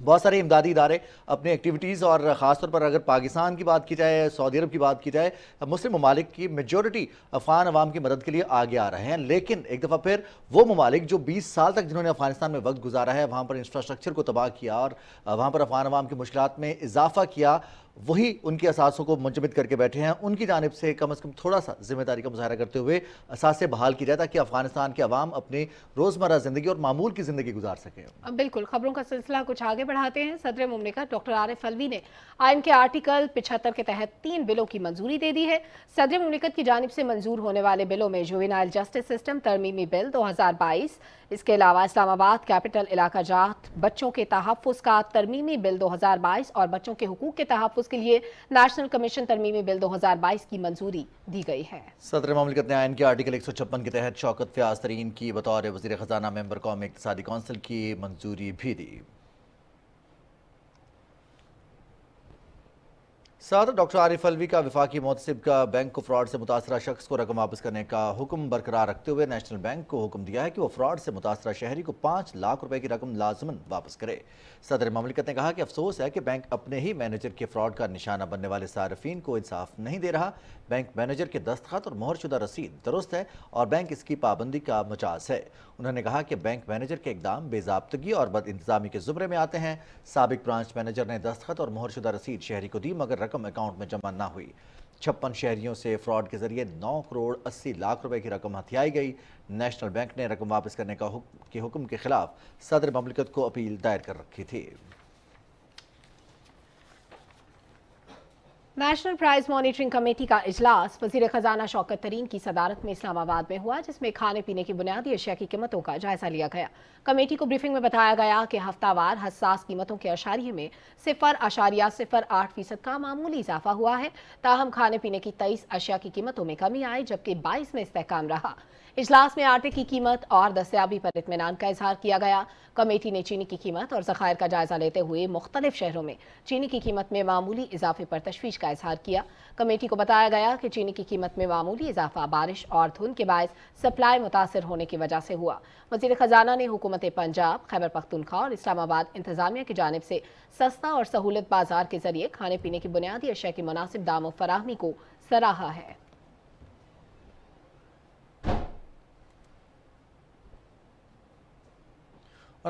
Speaker 1: बहुत सारे इमदादी इदारे अपने एक्टिविटीज़ और ख़ासतौर पर अगर पाकिस्तान की बात की जाए सऊदी अरब की बात की जाए मुस्लिम ममालिक की मेजोरिटी अफ़ान अवाम की मदद के लिए आगे आ रहे हैं लेकिन एक दफ़ा फिर वो ममालिक जो 20 साल तक जिन्होंने अफगानिस्तान में वक्त गुजारा है वहाँ पर इंफ्रास्ट्रक्चर को तबाह किया और वहाँ पर अफ़ान अवाम की मुश्किल में इजाफा किया वही उनके असासों को मुंजमद करके बैठे हैं उनकी जानब से कम अज़ कम थोड़ा सा जिम्मेदारी का मुजाहरा करते हुए असासे बहाल की जाए ताकि अफगानिस्तान के अवाम अपनी रोज़मर्रा ज़िंदगी और मामूल की ज़िंदगी गुजार सकें
Speaker 3: बिल्कुल खबरों का सिलसिला कुछ आगे बढ़ाते हैं सदर ममलिका डॉक्टर एफ अलवी ने आय के आर्टिकल पिछहत्तर के तहत तीन बिलों की मंजूरी दे दी है सदर ममलिकत की जानब से मंजूर होने वाले बिलों में जुविनाइल जस्टिस सिस्टम तरमीमी बिल दो हज़ार बाईस इसके अलावा इस्लामाबाद कैपिटल इलाका जात बच्चों के तहफ़ का तरमीमी बिल 2022 और बच्चों के हकूक़ के तहफ़ के लिए नेशनल कमीशन तरमीमी बिल 2022 की मंजूरी दी गई है
Speaker 1: सदर ममलिकत ने आयन के आर्टिकल एक सौ छप्पन के तहत शौकत फ्याज तरीन की बतौर वजी खजाना मेम्बर कौम इकतदी कौंसिल की मंजूरी भी दी साथ डॉक्टर आरिफ अलवी का विफाकी मोतसिब का बैंक को फ्रॉड से मुतासर शख्स को रकम वापस करने का हुक्म बरकरार रखते हुए नेशनल बैंक को हुक्म दिया है कि वो फ्रॉड से मुतासर शहरी को पाँच लाख रुपए की रकम लाजमन वापस करे सदर ममलिकत ने कहा कि अफसोस है कि बैंक अपने ही मैनेजर के फ्रॉड का निशाना बनने वाले सार्फिन को इंसाफ नहीं दे रहा बैंक मैनेजर के दस्तखत और मोहरशुदा रसीद दुरुस्त है और बैंक इसकी पाबंदी का मजाज है उन्होंने कहा कि बैंक मैनेजर के इकदाम बेजाबतगी और बद इंतजामी के जुमरे में आते हैं सबक ब्रांच मैनेजर ने दस्तखत और मोहरशुदा रसीद शहरी को दी मगर रकम अकाउंट में जमा ना हुई छप्पन शहरियों से फ्रॉड के जरिए 9 करोड़ 80 लाख रुपए की रकम हथियाई गई नेशनल बैंक ने रकम वापस करने का हुक, के हुक्म के खिलाफ सदर ममलिकत को अपील दायर कर रखी थी
Speaker 3: नेशनल प्राइज मॉनिटरिंग कमेटी का इजलास वजीर खजाना शौकत तरीन की सदारत में इस्लामाबाद में हुआ जिसमें खाने पीने की बुनियादी अशिया की कीमतों का जायजा लिया गया कमेटी को ब्रीफिंग में बताया गया कि हफ्तावार हसास कीमतों के अशारिये में सिफर अशारिया सिफर आठ फीसद का मामूली इजाफा हुआ है ताहम खाने पीने की तेईस अशिया की कीमतों में कमी आई जबकि बाईस में इसकाम रहा इजलास में आटे की कीमत और दस्याबी पर इतमान का इजहार किया गया कमेटी ने चीनी की कीमत और जखायर का जायजा लेते हुए मुख्तलिफ शहरों में चीनी की कीमत में मामूली इजाफे पर तशवीश का इजहार किया कमेटी को बताया गया कि चीनी की कीमत में मामूली इजाफा बारिश और धुंध के बायस सप्लाई मुतासर होने की वजह से हुआ वजीर खजाना ने हुकूमत पंजाब खैबर पख्तनखा और इस्लामाबाद इंतजामिया की जानब से सस्ता और सहूलत बाजार के जरिए खाने पीने की बुनियादी अशय की मुनासिब दामो फराहमी को सराहा है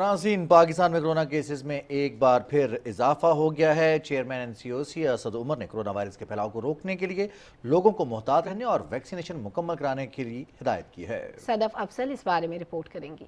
Speaker 1: नाजीन पाकिस्तान में कोरोना केसेस में एक बार फिर इजाफा हो गया है chairman N C O C Asad Umar ने कोरोना वायरस के फैलाव को रोकने के लिए लोगों को मोहतात रहने और वैक्सीनेशन मुकम्मल कराने के लिए हिदायत की है
Speaker 3: सदफ अफसल इस बारे में रिपोर्ट करेंगी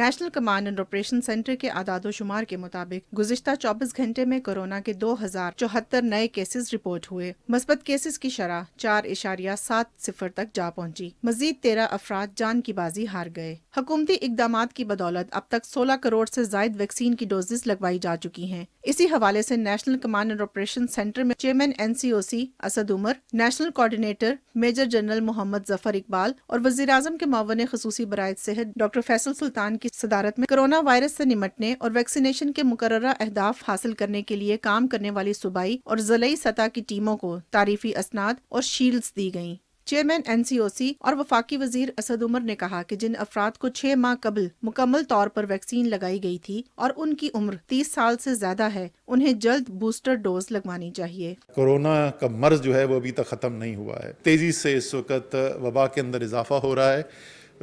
Speaker 9: National Command and Operation Centre के आदादोशुमार के मुताबिक गुजशत चौबीस घंटे में कोरोना के दो हजार चौहत्तर नए केसेज रिपोर्ट हुए मस्बत केसेज की शरह चार इशारिया सात सिफर तक जा पहुँची मजीद तेरह अफराद जान की बाजी हार गए हुकूमती इकदाम की बदौलत अब तक सोलह करोड़ ऐसी जायद वैक्सीन की डोजेज लगवाई जा चुकी है इसी हवाले ऐसी National Command and Operation Centre में chairman N C O C Asad Umar national coordinator major general Mohammad Zafar Iqbal और वजीर अजम के मावन खसूसी बरए सेहत डॉक्टर फैसल सुल्तान की की सदारत में कोरोना वायरस से निमटने और वैक्सीनेशन के मुकर अहदाफ हासिल करने के लिए काम करने वाली सूबाई और जलई सतह की टीमों को तारीफी असनाद और शील्ड दी गयी चेयरमैन एनसीओसी और वफाकी वजीर असद उमर ने कहा कि जिन अफराद को छह माह कबल मुकम्मल तौर पर वैक्सीन लगाई गई थी और उनकी उम्र तीस साल से ज्यादा है उन्हें जल्द बूस्टर डोज लगवानी चाहिए
Speaker 10: कोरोना का मर्ज जो है वो अभी तक खत्म नहीं हुआ है तेजी से इस वक्त वबा के अंदर इजाफा हो रहा है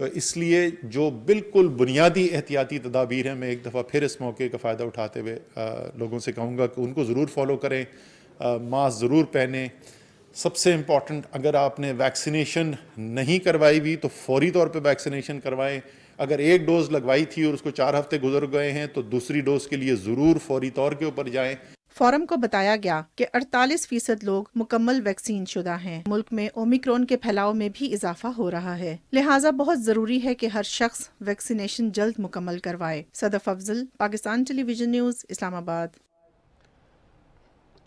Speaker 10: इसलिए जो बिल्कुल बुनियादी एहतियाती तदाबीर हैं मैं एक दफ़ा फिर इस मौके का फ़ायदा उठाते हुए लोगों से कहूँगा कि उनको ज़रूर फॉलो करें मास्क ज़रूर पहने सबसे इम्पॉर्टेंट अगर आपने वैक्सीनेशन नहीं करवाई हुई तो फौरी तौर पे वैक्सीनेशन करवाएं अगर एक डोज़ लगवाई थी और उसको चार हफ्ते गुजर गए हैं तो दूसरी डोज़ के लिए ज़रूर फौरी तौर के ऊपर जाएँ
Speaker 9: फोरम को बताया गया कि 48 फीसद लोग मुकम्मल वैक्सीन शुदा हैं मुल्क में ओमिक्रोन के फैलाव में भी इजाफा हो रहा है लिहाजा बहुत जरूरी है कि हर शख्स वैक्सीनेशन जल्द मुकम्मल करवाए सदफ अफजल पाकिस्तान टेलीविजन न्यूज इस्लामाबाद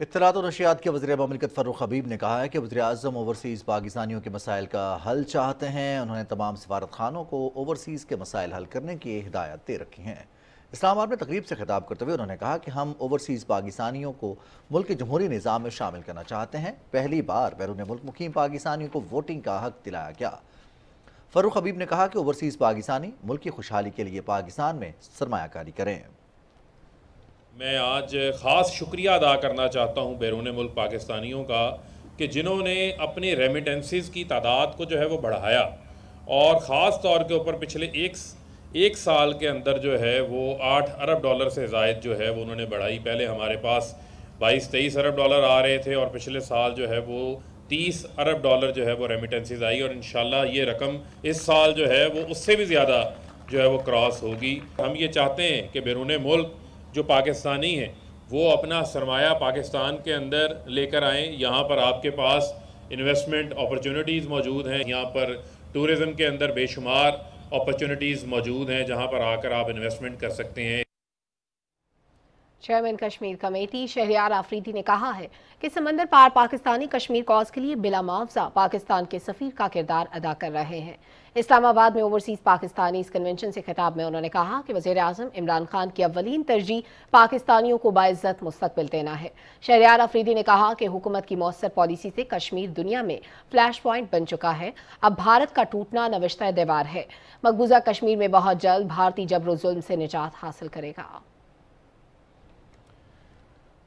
Speaker 1: इतलात और नशियात के वजी ममलिकत फ़रूख हबीब ने कहा है कि वजी अजम ओवरसीज़ पाकिस्तानियों के मसाइल का हल चाहते हैं उन्होंने तमाम सफारत खानों को ओवरसीज़ के मसाइल हल करने की हिदायत दे रखी हैं इस्लामाबाद में तकरीब से खिताब करते हुए उन्होंने कहा कि हम ओवरसीज़ पाकिस्तानियों को मुल्क के जमहूरी निज़ाम में शामिल करना चाहते हैं पहली बार बैरून मुल्क मुकीम पाकिस्तानियों को वोटिंग का हक दिलाया गया फ़रूख हबीब ने कहा कि ओवरसीज़ पाकिस्तानी मुल्क की खुशहाली के लिए पाकिस्तान में सरमाकारी करें
Speaker 11: मैं आज ख़ास शुक्रिया अदा करना चाहता हूँ बैरून मुल्क पाकिस्तानियों का कि जिन्होंने अपने रेमिटेंसिस की तादाद को जो है वो बढ़ाया और ख़ास तौर के ऊपर पिछले एक एक साल के अंदर जो है वो आठ अरब डॉलर से जायद जो है वो उन्होंने बढ़ाई पहले हमारे पास बाईस तेईस अरब डॉलर आ रहे थे और पिछले साल जो है वो तीस अरब डॉलर जो है वो रेमिटेंसीज आई और इन ये रकम इस साल जो है वो उससे भी ज़्यादा जो है वो क्रॉस होगी हम ये चाहते हैं कि बैरून मुल्क जो पाकिस्तानी हैं वो अपना सरमाया पाकिस्तान के अंदर लेकर आएँ यहाँ पर आपके पास इन्वेस्टमेंट अपॉर्चुनिटीज़ मौजूद हैं यहाँ पर टूरिज़म के अंदर बेशुमार अपॉर्चुनिटीज़ मौजूद हैं जहाँ पर आकर आप इन्वेस्टमेंट कर सकते हैं
Speaker 3: चेयरमैन कश्मीर कमेटी शहरियार आफरीदी ने कहा है कि समंदर पार पाकिस्तानी कश्मीर कॉज के लिए बिला मुआवजा पाकिस्तान के सफीर का किरदार अदा कर रहे हैं इस्लामाबाद में ओवरसीज पाकिस्तानी इस कन्वेंशन से खिताब में उन्होंने कहा कि वजीर अजम इमरान खान की अवलिन तरजीह पाकिस्तानियों को बाज़त मुस्तबिल देना है शहरियार आफरीदी ने कहा कि हुकूमत की मौसर पॉलिसी से कश्मीर दुनिया में फ्लैश पॉइंट बन चुका है अब भारत का टूटना नवशत दीवार है मकबूजा कश्मीर में बहुत जल्द भारतीय जुल्म से निजात हासिल करेगा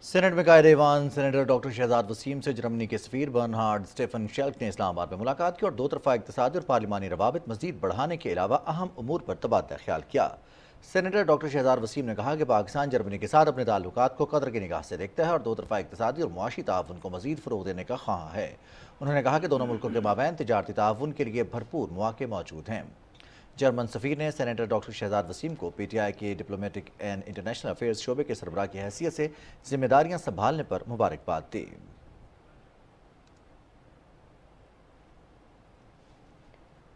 Speaker 1: सेनेट में कायदे ईवान सेनेटर डॉक्टर शहजाद वसीम से जर्मनी के सफीर बर्नहार्ड स्टेफन शेल्क ने इस्लामाबाद में मुलाकात की और दो तरफा इकतदी और पार्लिमानी रवाबित मजीद बढ़ाने के अलावा अहम अमूर पर तबादला ख्याल किया सेनेटर डॉक्टर शहजाद वसीम ने कहा कि पाकिस्तान जर्मनी के साथ अपने ताल्लुक को कदर की निगाह से देखता है और दो तरफा इकतदी और मुआशी तावन को मजीद फ़रोग देने का ख्वाह है उन्होंने कहा कि दोनों मुल्कों के माबैन तजारती ताउन के लिए भरपूर मौके मौजूद हैं जर्मन सफ़ीर ने सेनेटर डॉक्टर शहजाद वसीम को पीटीआई के डिप्लोमेटिक एंड इंटरनेशनल अफेयर्स शोबे के सरबराह की हैसियत से जिम्मेदारियां संभालने पर मुबारकबाद दी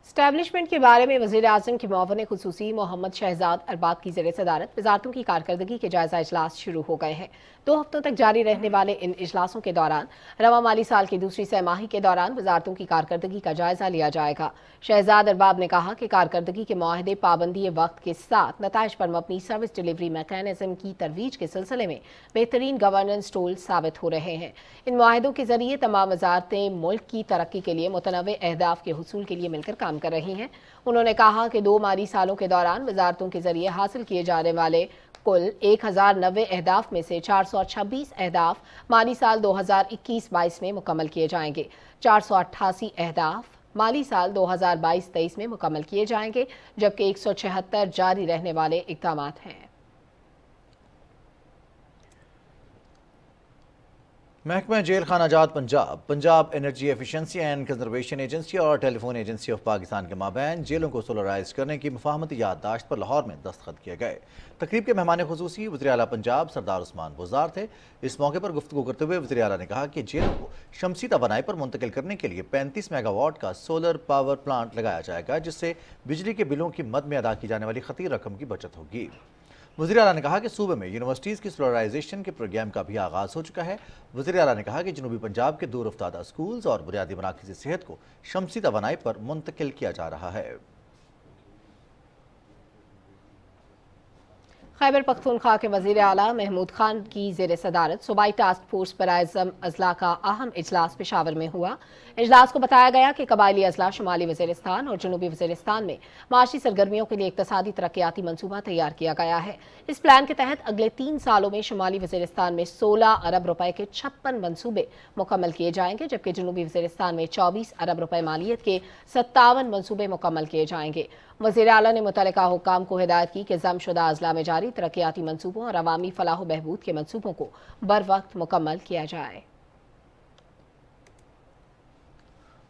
Speaker 3: स्टैब्लिशमेंट के बारे में वजीर अजम के मावन खसूसी मोहम्मद शहजाद अरबाब की जर सदारत वजारतों की कारकर्दगी के जायजा अजलास शुरू हो गए हैं दो हफ्तों तक जारी रहने वाले इन इजलासों के दौरान रवा माली साल की दूसरी सहमाही के दौरान वजारतों की कारकर्दगी का जायजा लिया जाएगा शहजाद अरबाब ने कहा कि कारकर्दगी के माहदे पाबंदी वक्त के साथ नतज पर मबनी सर्विस डिलीवरी मैकेनिज्म की तरवीज के सिलसिले में बेहतरीन गवर्नेंस टूल साबित हो रहे हैं इन माहों के जरिए तमाम वजारतें मुल्क की तरक्की के लिए मुतनवे अहदाफ के हसूल के लिए मिलकर काम कर रही हैं उन्होंने कहा कि दो माली सालों के दौरान वजारतों के जरिए हासिल किए जाने वाले कुल एक हज़ार नब्बे अहदाफ में से चार सौ छब्बीस अहदाफ माली साल दो हज़ार इक्कीस बाईस में मुकम्मल किए जाएंगे चार सौ अट्ठासी अहदाफ माली साल 2022-23 में मुकम्मल किए जाएंगे जबकि 176 जारी रहने वाले इकदाम हैं
Speaker 1: महकमा जेल खाना जात Punjab Punjab Energy Efficiency and Conservation Agency और टेलीफोन एजेंसी ऑफ पाकिस्तान के माबैन जेलों को सोलराइज करने की मफाहमती याददाश्त पर लाहौर में दस्तखत किए गए तकरीब के मेहमान खसूसी वजी अला पंजाब सरदार उस्मान बुजार थे इस मौके पर गुफ्तु करते हुए वजी अला ने कहा कि जेलों को शमसी तोानाई पर मुंतकिल करने के लिए पैंतीस मेगावाट का सोलर पावर प्लांट लगाया जाएगा जिससे बिजली के बिलों की मद में अदा की जाने वाली खतीर रकम की बचत होगी वजी अला ने कहा कि सूबे में यूनिवर्सिटीज़ की सोलराइजेशन के प्रोग्राम का भी आगाज़ हो चुका है वजी अला ने कहा कि जनूबी पंजाब के दूर अफ्तादा स्कूल्स और बुनियादी मराकज़ सेहत को शमसी तोनाई पर मुंतकिल किया जा रहा है
Speaker 3: खैबर पख्तूनख्वा के वजी अला महमूद खान की जेर सदारत सूबाई टास्क फोर्स पर आजम अजला का अहम इजलास पेशावर में हुआ इजलास को बताया गया कि कबायली अजला शुमाली वजीरस्तान और जनूबी वजीरस्तान में माशी सरगर्मियों के लिए इकतदी तरक्याती मनसूबा तैयार किया गया है इस प्लान के तहत अगले तीन सालों में शुमाली वजीरस्तान में सोलह अरब रुपए के छप्पन मनसूबे मुकम्मल किए जाएंगे जबकि जनूबी वजीरस्तान में चौबीस अरब रुपए मालियत के सत्तावन मनसूबे मुकम्मल किए जाएंगे वजी अला ने मुतल हुकाम को हिदायत की कि जमशुदा अजला में जारी तरक्याती मनसूबों और अवामी फलाह बहबूद के मनसूबों को बर वक्त मुकम्मल किया जाए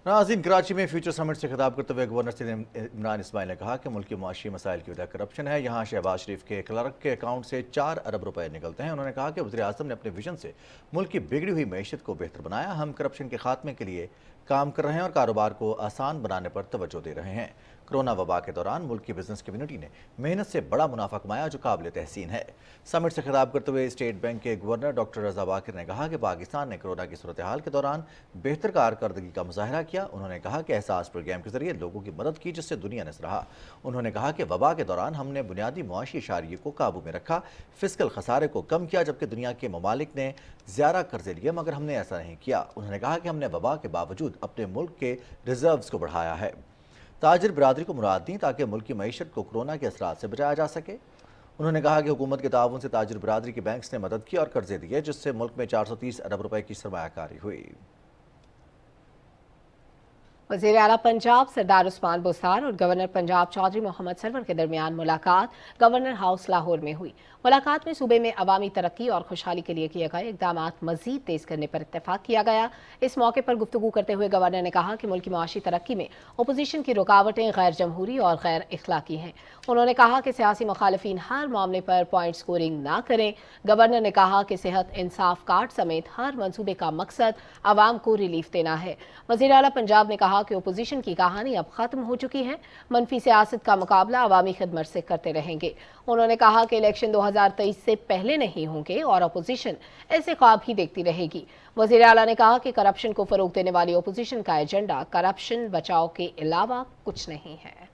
Speaker 1: नाजीन कराची में फ्यूचर समिट से खिताब करते हुए गवर्नर सैद इमरान इसमाइल ने कहा कि मुल्क के माशी मसाइल की वजह करप्शन है यहाँ शहबाज शरीफ के क्लर्क के अकाउंट से चार अरब रुपए निकलते हैं उन्होंने कहा कि वजी अजम ने अपने विजन से मुल्क की बिगड़ी हुई मीशत को बेहतर बनाया हम करप्शन के खात्मे के लिए काम कर रहे हैं और कारोबार को आसान बनाने पर तोज्जो दे रहे हैं कोरोना वबा के दौरान मुल्क की बिजनेस कम्यूनिटी ने मेहनत से बड़ा मुनाफा कमाया जो काबिल तहसीन है समिट से खिताब करते हुए स्टेट बैंक के गवर्नर डॉक्टर रजा वाकिर ने कहा कि पाकिस्तान ने कोरोना की सूरत हाल के दौरान बेहतर कारकर्दगी का मुजाहरा किया उन्होंने कहा कि एहसास प्रोग्राम के जरिए लोगों की मदद की जिससे दुनिया ने सराहा उन्होंने कहा कि वबा के दौरान हमने बुनियादी मुआशी इशारे को काबू में रखा फिजिकल खसारे को कम किया जबकि दुनिया के ममालिक ने ज़्यादा कर्जे लिए मगर हमने ऐसा नहीं किया उन्होंने कहा कि हमने वबा के बावजूद अपने मुल्क के रिजर्व्स को बढ़ाया है ताजर बरदरी को मुराद दी ताकि मुल्क की मीशत को कोरोना के असरा से बचाया जा सके उन्होंने कहा कि हुकूमत के ताउन से ताजर बरदरी के बैंक ने मदद की और कर्जे दिए जिससे मुल्क में चार सौ तीस अरब रुपये की सरमाकारी हुई
Speaker 3: वजीर अला पंजाब सरदार उस्मान बुसार और गवर्नर पंजाब चौधरी मोहम्मद सरवर के दरमियान मुलाकात गवर्नर हाउस लाहौर में हुई मुलाकात में सूबे में अवामी तरक्की और खुशहाली के लिए किए गए इकदाम मजीद तेज करने पर इतफाक किया गया इस मौके पर गुफ्तु करते हुए गवर्नर ने कहा कि मुल्क की माशी तरक्की में अपोजीशन की रुकावटें गैर जमहूरी और गैर अखलाकी हैं उन्होंने कहा कि सियासी मुखालफी हर मामले पर पॉइंट स्कोरिंग ना करें गवर्नर ने कहा कि सेहत इंसाफ कार्ड समेत हर मनसूबे का मकसद आवाम को रिलीफ देना है वजीर अला पंजाब ने कहा कहा कि ओपोजिशन की कहानी अब खत्म हो चुकी है मनफी सियासत का मुकाबला अवामी खदमत से करते रहेंगे उन्होंने कहा कि इलेक्शन 2023 से पहले नहीं होंगे और अपोजिशन ऐसे ख्वाब ही देखती रहेगी वजीर अला ने कहा कि करप्शन को फरोग देने वाली अपोजिशन का एजेंडा करप्शन बचाव के अलावा कुछ नहीं है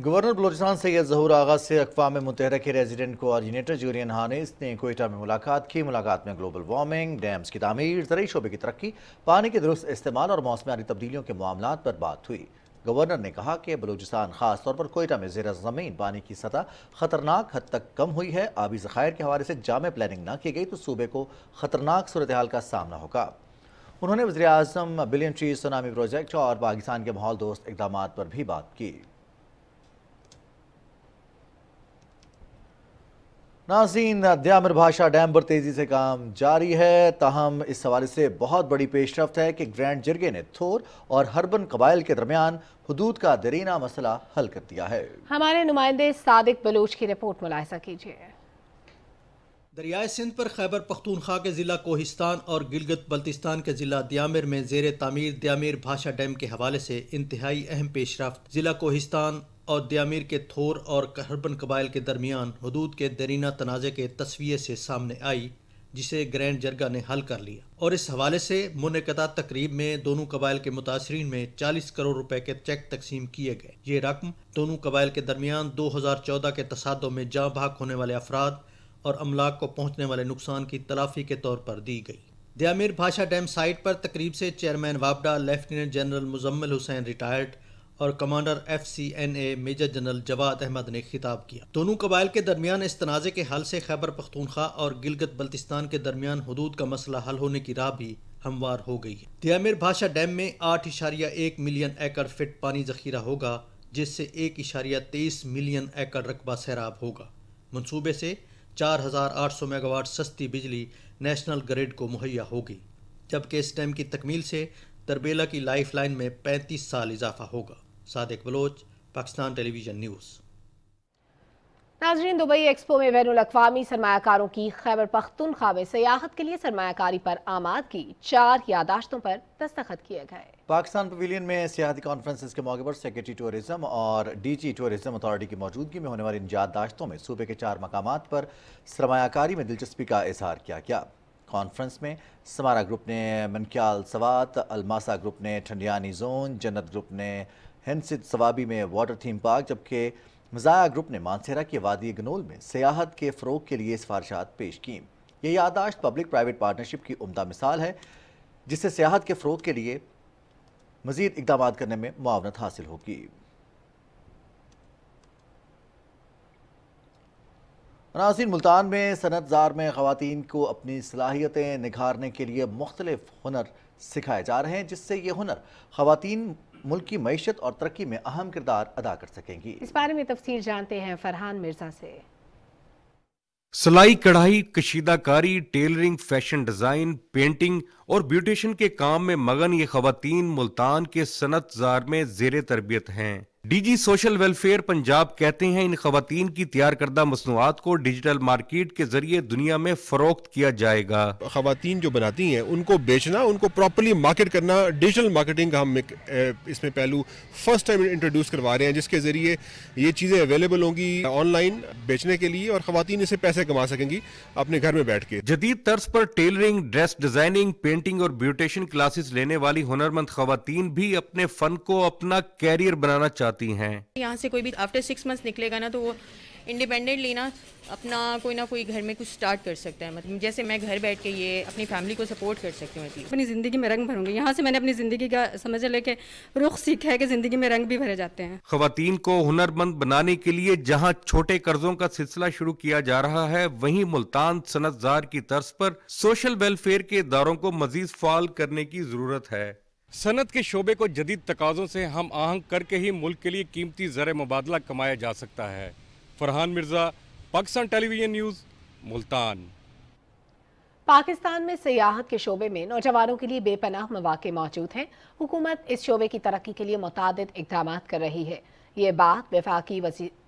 Speaker 2: गवर्नर
Speaker 1: बलोचिस्तान सैयद जहूर आगाज से अकवा मुतहरा के रेजिडेंट कोआर्डीटर जूरियन हानिस ने कोयटा में मुलाकात की मुलाकात में ग्लोबल वार्मिंग डैम्स की तमीर जरिए शोबे की तरक्की पानी के दुरुस्त इस्तेमाल और मौसमियाती तब्दीलियों के मामला पर बात हुई गवर्नर ने कहा कि बलूचिस्तान खासतौर पर कोयटा में जेर ज़मीन पानी की सतह खतरनाक हद तक कम हुई है आबी ज़खायर के हवाले से जाम प्लानिंग न की गई तो सूबे को खतरनाक सूरत हाल का सामना होगा उन्होंने वजी अजम बिलियन ट्री सुनामी प्रोजेक्ट और पाकिस्तान के माहौल दोस्त इकदाम पर भी बात की नाजीन अध्यामिर भाषा डैम पर तेजी से काम जारी है तहम इस हवाले से बहुत बड़ी पेशरफ है कि ग्रैंड जिरगे ने थोर और हरबन कबाइल के दरमियान हदूद का दरीना मसला हल कर दिया है
Speaker 3: हमारे नुमाइंदे सादिक बलोच की रिपोर्ट मुलायसा कीजिए
Speaker 8: दरियाए सिंध पर खैबर पख्तूनख्वा के ज़िला कोहिस्तान और गिलगित बल्तिस्तान के ज़िला दियामिर में जेर तमीर दियामिर भाषा डैम के हवाले से इंतहाई अहम पेशरफ ज़िला कोहिस्तान और दयामीर के थोर और कहरबन कबाइल के दरमियान हदूद के दरीना तनाज़े के तस्वीर से सामने आई जिसे ग्रैंड जरगा ने हल कर लिया और इस हवाले से मुनदा तकरीब में दोनों कबाइल के मुतासरीन में 40 करोड़ रुपए के चेक तकसीम किए गए ये रकम दोनों कबाइल के दरमियान 2014 के तसादों में जहाँ भाग होने वाले अफराद और अमलाक को पहुँचने वाले नुकसान की तलाफी के तौर पर दी गई दयामीर भाषा डैम साइट पर तकरीब से चेयरमैन वापडा lieutenant general Muzammil Hussain retired और commander F C N A major general Jawad Ahmed ने खिताब किया दोनों कबाइल के दरमियान इस तनाज़े के हल से खैबर पख्तूनख्वा और गिलगत बल्तिस्तान के दरमियान हदूद का मसला हल होने की राह भी हमवार हो गई है दियामिर भाषा डैम में आठ इशारिया एक मिलियन एकड़ फिट पानी जखीरा होगा जिससे एक इशारिया तेईस मिलियन एकड़ रकबा सैराब होगा मनसूबे से चार हज़ार आठ सौ मेगावाट सस्ती बिजली नेशनल ग्रिड को मुहैया होगी जबकि इस डैम की तकमील से तरबेला की लाइफ लाइन में पैंतीस साल इजाफा होगा सादिक बलोच पाकिस्तान टेलीविजन न्यूज़
Speaker 3: नाजरीन दुबई एक्सपो में बैन अवी सरमाकारों की खैबर पख्तनख्वा में सियाहत के लिए सरमाकारी पर आमाद की चार यादाश्तों पर दस्तखत किए गए
Speaker 1: पाकिस्तान पवेलियन में सियाती कॉन्फ्रेंस के मौके पर सेक्रेटरी टूरिज्म और डी जी टूरिज्म अथॉरिटी की मौजूदगी में होने वाली इन यादाश्तों में सूबे के चार मकाम पर सरमाकारी में दिलचस्पी का इजहार किया गया कॉन्फ्रेंस में समारा ग्रुप ने मनक्याल सवात अलमासा ग्रुप ने ठंडियानी जोन जन्नत ग्रुप ने हिंसित सवाबी में वाटर थीम पार्क जबकि मजाया ग्रुप ने मानसेरा के वादी गनोल में सियाहत के फ़रोग के लिए सिफारशात पेश की ये यादाश्त पब्लिक प्राइवेट पार्टनरशिप की उमदा मिसाल है जिससे सियाहत के फ़रोग के लिए मजीद इकदाम करने में मुआवनत हासिल होगी नाजिन मुल्तान में सनतजार में ख़वान को अपनी सलाहियतें निखारने के लिए मुख्तलिफ हुनर सिखाए जा रहे हैं जिससे ये हुनर खातन मुल्क की मीशत और तरक्की में अहम किरदार अदा कर सकेंगी इस
Speaker 3: बारे में तफसील जानते हैं फरहान मिर्जा से
Speaker 7: सिलाई कढ़ाई कशीदाकारी टेलरिंग फैशन डिजाइन पेंटिंग और ब्यूटिशन के काम में मगन ये खातन मुल्तान के जार में जेर तरबियत हैं डीजी सोशल वेलफेयर पंजाब कहते हैं इन खातन की तैयार करदा मसनूआत को डिजिटल मार्केट के जरिए दुनिया में फरोख्त किया जाएगा खातन जो बनाती हैं उनको बेचना उनको प्रॉपरली मार्केट करना डिजिटल मार्केटिंग का हम इसमें पहलू फर्स्ट टाइम इंट्रोड्यूस करवा रहे हैं जिसके जरिए ये चीज़ें अवेलेबल होंगी ऑनलाइन बेचने के लिए और खातन इसे पैसे कमा सकेंगी अपने घर में बैठ के जदीद तर्ज पर tailoring dress designing paint painting और ब्यूटेशन क्लासेस लेने वाली हुनरमंद खातन भी अपने फन को अपना कैरियर बनाना चाहती हैं
Speaker 9: यहाँ से कोई भी आफ्टर सिक्स मंथ निकलेगा ना तो वो इंडिपेंडेंटली ना अपना कोई ना कोई घर में कुछ स्टार्ट कर सकता है मतलब जैसे मैं घर बैठ के ये अपनी फैमिली को सपोर्ट कर सकती हूँ मतलब।
Speaker 4: अपनी ज़िंदगी में रंग भरूंगी यहाँ से मैंने अपनी ज़िंदगी का समझ लेके रुख सीखा है कि ज़िंदगी में रंग भी भरे जाते हैं
Speaker 7: खातन को हुनरमंद बनाने के लिए जहाँ छोटे कर्जों का सिलसिला शुरू किया जा रहा है वहीं मुल्तान सनतजार की तर्ज पर सोशल वेलफेयर के इदारों को मजीद फाल करने की जरूरत है सनत के शोबे को जदीद तकाजों से हम आहंग करके ही मुल्क के लिए कीमती ज़र मुबादला कमाया जा सकता है फरहान मिर्ज़ा पाकिस्तान टेलीविजन न्यूज़ मुल्तान
Speaker 3: पाकिस्तान में सियाहत के शोबे में नौजवानों के लिए बेपनाह मौाक़े मौजूद हैं हुकूमत इस शोबे की तरक्की के लिए मुतद इकदाम कर रही है ये बात वफाकी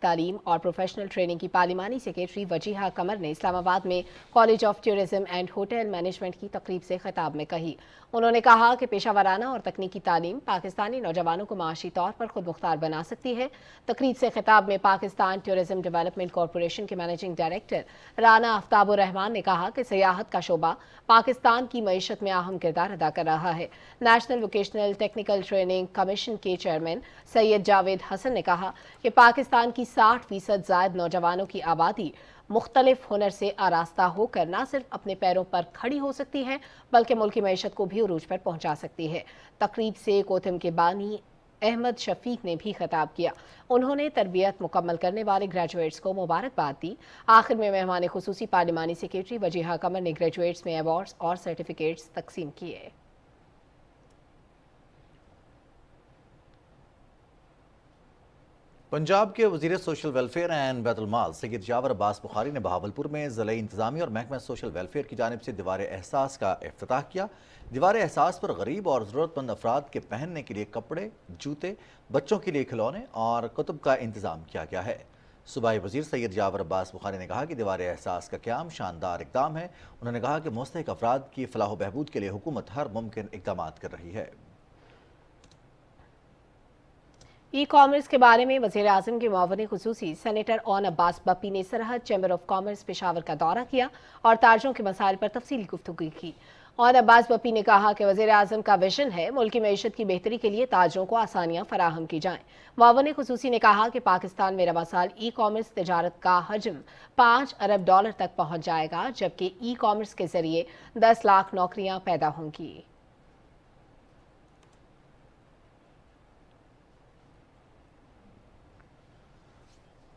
Speaker 3: तालीम और प्रोफेशनल ट्रेनिंग की पार्लिमानी सेक्रेटरी वजीहा कमर ने इस्लामाबाद में college of tourism and hotel management की तकरीब से खिताब में कही उन्होंने कहा कि पेशा वाराना और तकनीकी तालीम पाकिस्तानी नौजवानों को माशी तौर पर खुद मुख्तार बना सकती है तकरीब से खिताब में पाकिस्तान टूरिज्म डेवलपमेंट कॉरपोरेशन के मैनेजिंग डायरेक्टर राना आफ्ताबरहमान ने कहा कि सियाहत का शोबा पाकिस्तान की मीशत में अहम किरदार अदा कर रहा है national vocational technical training commission के चेयरमैन सैयद जावेद हसन ने कहा कि पाकिस्तान की साठ फीसद जायद नौजवानों की आबादी मुख्तलिफ हुनर से आरास्ता होकर न सिर्फ अपने पैरों पर खड़ी हो सकती है बल्कि मुल्क की मीशत को भी अरूज पर पहुंचा सकती है तकरीब से कोथम के बानी अहमद शफीक ने भी खिताब किया उन्होंने तरबियत मुकम्मल करने वाले ग्रेजुएट्स को मुबारकबाद दी आखिर में मेहमान खसूसी पार्लिमानी सेक्रेटरी वजीहा कमर ने ग्रेजुएट्स में अवार्ड्स और सर्टिफिकेट्स तकसीम किए
Speaker 1: पंजाब के वजीर social welfare and Baitulmal Syed Zawar Abbas Bukhari ने बहावलपुर में ज़िले इंतजामी और महकमा सोशल वेलफेयर की जानब से दीवार एहसास का अफ्ताह किया दीवार एहसास पर गरीब और ज़रूरतमंद अफराद के पहनने के लिए कपड़े जूते बच्चों के लिए खिलौने और कुतुब का इंतज़ाम किया गया है सूबाई वजीर सैयद जावर अब्बास बुखारी ने कहा कि दीवार एहसास का क्याम शानदार इकदाम है उन्होंने कहा कि मुस्तक अफराद की फलाह बहबूद के लिए हुकूमत हर मुमकिन इकदाम कर रही है
Speaker 3: ई कॉमर्स के बारे में वजीर अजम के मावन खसूसी सैनीटर ओन अब्बास बपी ने सरहद चैम्बर ऑफ कॉमर्स पेशावर का दौरा किया और तारजों के मसाइल पर तफसली गुफ्तु की ओन अब्बास बपी ने कहा कि वज़ी अजम का विजन है मुल्क की मीशत की बेहतरी के लिए ताजों को आसानियाँ फराहम की जाएँ मावन खसूसी ने कहा कि पाकिस्तान में रवा साल ई कामर्स तजारत का हजम पाँच अरब डॉलर तक पहुँच जाएगा जबकि ई कामर्स के जरिए दस लाख नौकरियाँ पैदा होंगी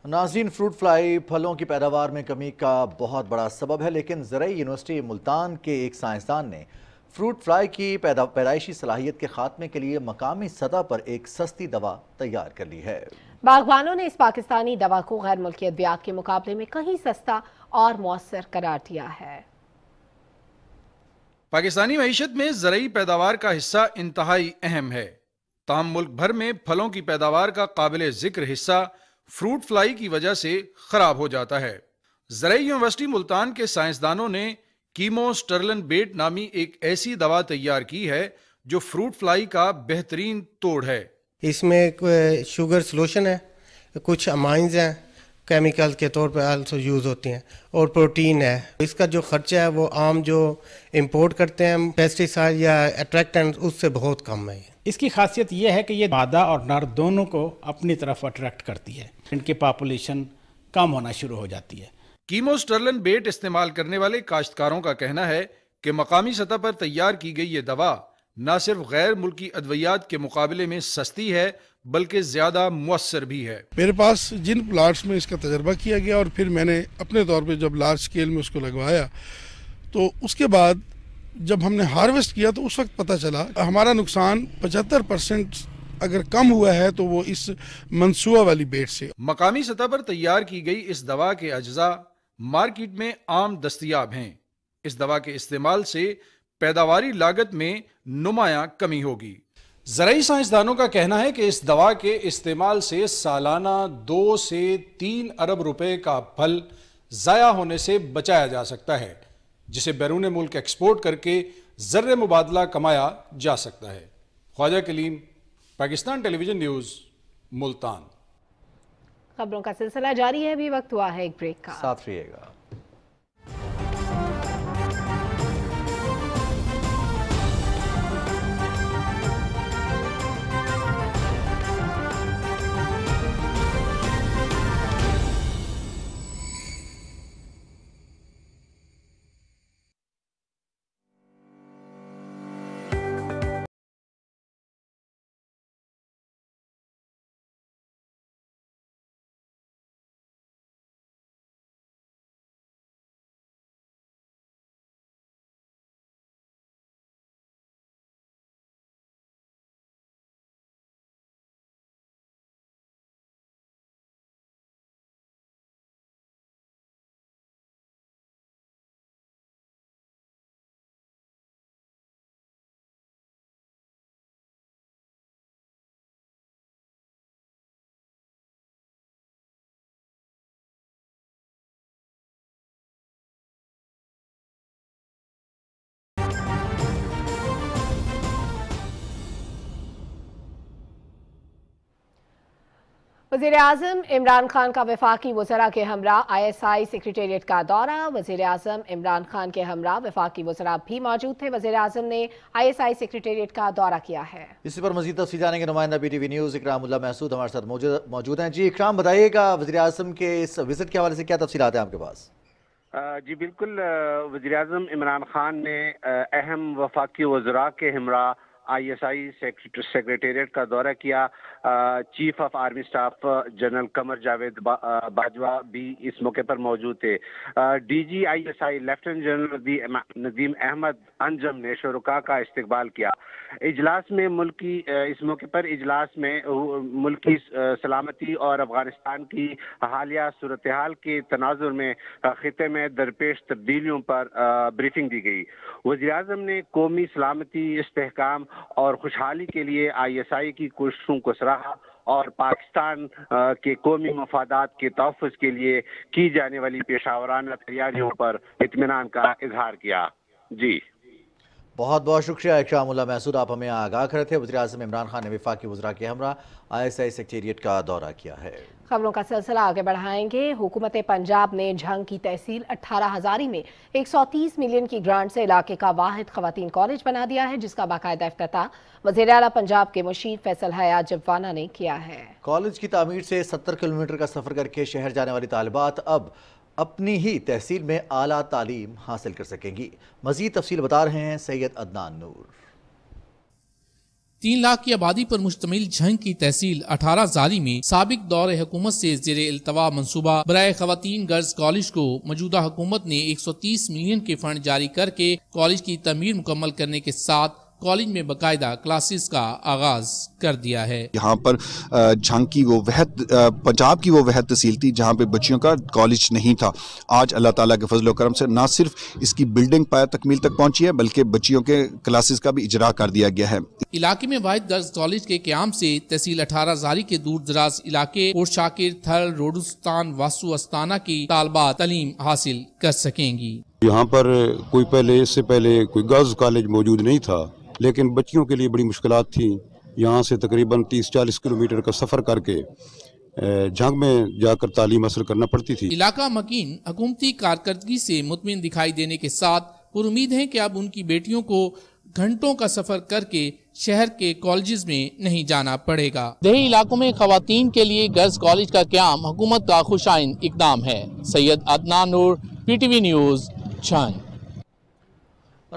Speaker 1: नाजीन फ्रूट फ्लाई फलों की पैदावार में कमी का बहुत बड़ा सबब है लेकिन ज़रिए यूनिवर्सिटी मुल्तान के एक साइंसदान ने फ्रूट फ्लाई की पैदा पैदाइशी सलाहियत के खात्मे के लिए मकामी सतह पर एक सस्ती दवा तैयार कर ली है
Speaker 3: बागबानों ने इस पाकिस्तानी दवा को गैर मुल्की अद्वियात के मुकाबले में कहीं सस्ता और मौसर करार दिया है
Speaker 12: पाकिस्तानी मीशत में जरिए पैदावार का हिस्सा इंतहाई अहम है तमाम मुल्क भर में फलों की पैदावार का काबिल जिक्र हिस्सा फ्रूट फ्लाई की वजह से खराब हो जाता है जरई यूनिवर्सिटी मुल्तान के साइंसदानों ने कीमो स्टर्लन बेट नामी एक ऐसी दवा तैयार की है जो फ्रूट फ्लाई का बेहतरीन तोड़ है
Speaker 2: इसमें शुगर सोलोशन है कुछ अमाइंस हैं केमिकल के तौर पे आल्सो यूज़ होती हैं और प्रोटीन है इसका जो खर्चा है वो आम जो इंपोर्ट करते हैं पेस्टिसाइड या अट्रैक्टेंट उससे बहुत कम है
Speaker 12: इसकी खासियत यह है कि ये मादा और नर दोनों को अपनी तरफ अट्रैक्ट करती है इनकी पॉपुलेशन कम होना शुरू हो जाती है कीमोस्टर्लन बेट इस्तेमाल करने वाले काश्तकारों का कहना है कि मकामी सतह पर तैयार की गई ये दवा न सिर्फ गैर मुल्की अद्वियात के मुकाबले में सस्ती है बल्कि ज़्यादा मवसर भी है मेरे पास जिन प्लाट्स में इसका तजर्बा किया गया और फिर मैंने अपने तौर पर जब लार्ज स्केल में उसको लगवाया तो उसके बाद जब हमने हार्वेस्ट किया तो उस वक्त पता चला हमारा नुकसान पचहत्तर परसेंट अगर कम हुआ है तो वो इस मनसूबा वाली बेट से मकामी सतह पर तैयार की गई इस दवा के अज्जा मार्केट में आम दस्तियाब हैं इस दवा के इस्तेमाल से पैदावारी लागत में नुमाया कमी होगी जराई साइंसदानों का कहना है कि इस दवा के इस्तेमाल से सालाना दो से तीन अरब रुपए का फल ज़ाया होने से बचाया जा सकता है जिसे बैरून मुल्क एक्सपोर्ट करके ज़र मुबादला कमाया जा सकता है ख्वाजा कलीम पाकिस्तान टेलीविज़न न्यूज़ मुल्तान
Speaker 3: खबरों का सिलसिला जारी है अभी वक्त हुआ है एक ब्रेक का
Speaker 12: साथ रहिएगा
Speaker 3: वजीर अजम इमरान खान का वफाकी वजरा के हमरा आई एस आई सेक्रटेरियट का दौरा वजीर अजम इमरान खान के हमरा वफाकी वजरा भी मौजूद थे वजीर अजम ने आई एस आई सेक्रटेरियट का दौरा किया है
Speaker 1: इसी पर मजीद तफी जाने के नुमाइंदा बी टी वी न्यूज़ इकराम महसूद हमारे साथ मौजूद हैं जी इकराम बताइएगा वजी अजम के इस विजिट के हवाले से क्या तफसी हैं आपके पास
Speaker 5: जी बिल्कुल वजी
Speaker 6: अजम इमरान खान ने अहम वफाकी वजरा के हमरा आईएसआई सेक्रेटेरिएट का दौरा किया chief of army staff general Qamar Javed Bajwa भी इस मौके पर मौजूद थे DG ISI lieutenant general Nadeem Ahmed Anjum ने शुरुका का इस्तकबाल किया इजलास में मुल्क की इस मौके पर इजलास में मुल्क की सलामती और अफगानिस्तान की हालिया सूरत हाल के तनाजुर में खत्े में दरपेश तब्दीलियों पर ब्रीफिंग दी गई वजी अजम ने कौमी सलामती इस्तेकाम और खुशहाली के लिए आईएसआई की कोशिशों को सराहा और पाकिस्तान के कौमी मफादात के तहफ़ के लिए की जाने वाली पेशावराना तैयारियों पर इतमान का इजहार किया जी
Speaker 1: बहुत बहुत शुक्रिया इकशामुल्ला मैसूर आप हमें आगाह कर रहे थे वजी अजम इमरान खान ने विफाक वजरा के हमरा आई एस आई सेक्रेटेरिएट का दौरा किया है
Speaker 3: खबरों का सिलसिला आगे बढ़ाएंगे हुकूमत पंजाब ने झंग की तहसील अट्ठारह हजारी में 130 मिलियन की ग्रांट से इलाके का वाहिद खवतिन कॉलेज बना दिया है जिसका बाकायदा अफ्ताह वजीर अला पंजाब के मुशीर फैसल हयात जबवाना ने किया है
Speaker 1: कॉलेज की तमीर से सत्तर किलोमीटर का सफर करके शहर जाने वाली तालबात अब अपनी ही तहसील में आला तालीम हासिल कर सकेंगी मजीद तफसी बता रहे हैं सैयद अदनान नूर
Speaker 11: तीन लाख की आबादी पर मुश्तमिल झंग की तहसील अठारह जारी में सबक दौर हुकूमत से जेर अल्तवा मनसूबा बरए खातन गर्ल्स कॉलेज को मौजूदा हुकूमत ने एक सौ तीस मिलियन के फंड जारी करके कॉलेज की तमीर मुकम्मल करने के साथ कॉलेज में बकायदा क्लासेस का आगाज कर दिया है
Speaker 12: यहाँ पर झांकी वो वह पंजाब की वो वह तहसील थी जहाँ पे बच्चियों का कॉलेज नहीं था आज अल्लाह ताला के फजल करम से ना सिर्फ इसकी बिल्डिंग पाया तकमील तक पहुँची है बल्कि बच्चियों के क्लासेस का भी इजरा कर दिया गया है
Speaker 11: इलाके में वाहिद दर्ज कॉलेज के क्याम से तहसील अठारह जारी के दूर दराज इलाके और शाकिर थर रोडुस्तान वासु अस्ताना की तालबा तलीम हासिल कर सकेंगी
Speaker 7: यहाँ पर कोई पहले इससे पहले कोई गर्ल्स कॉलेज मौजूद नहीं था लेकिन बच्चियों के लिए बड़ी मुश्किल थी यहाँ से तकरीबन 30-40 किलोमीटर का सफ़र करके जंग में जाकर तालीम हासिल करना पड़ती थी
Speaker 11: इलाका मकीन हकूमती कारकर्दगी से मुतमिन दिखाई देने के साथ पुरुद है कि अब उनकी बेटियों को घंटों का सफर करके शहर के कॉलेज में नहीं जाना पड़ेगा दही इलाकों में खातन के लिए गर्ल्स कॉलेज का क्याम हुकूमत का खुशाइन इकदाम है Syed Adnan T V news छाएं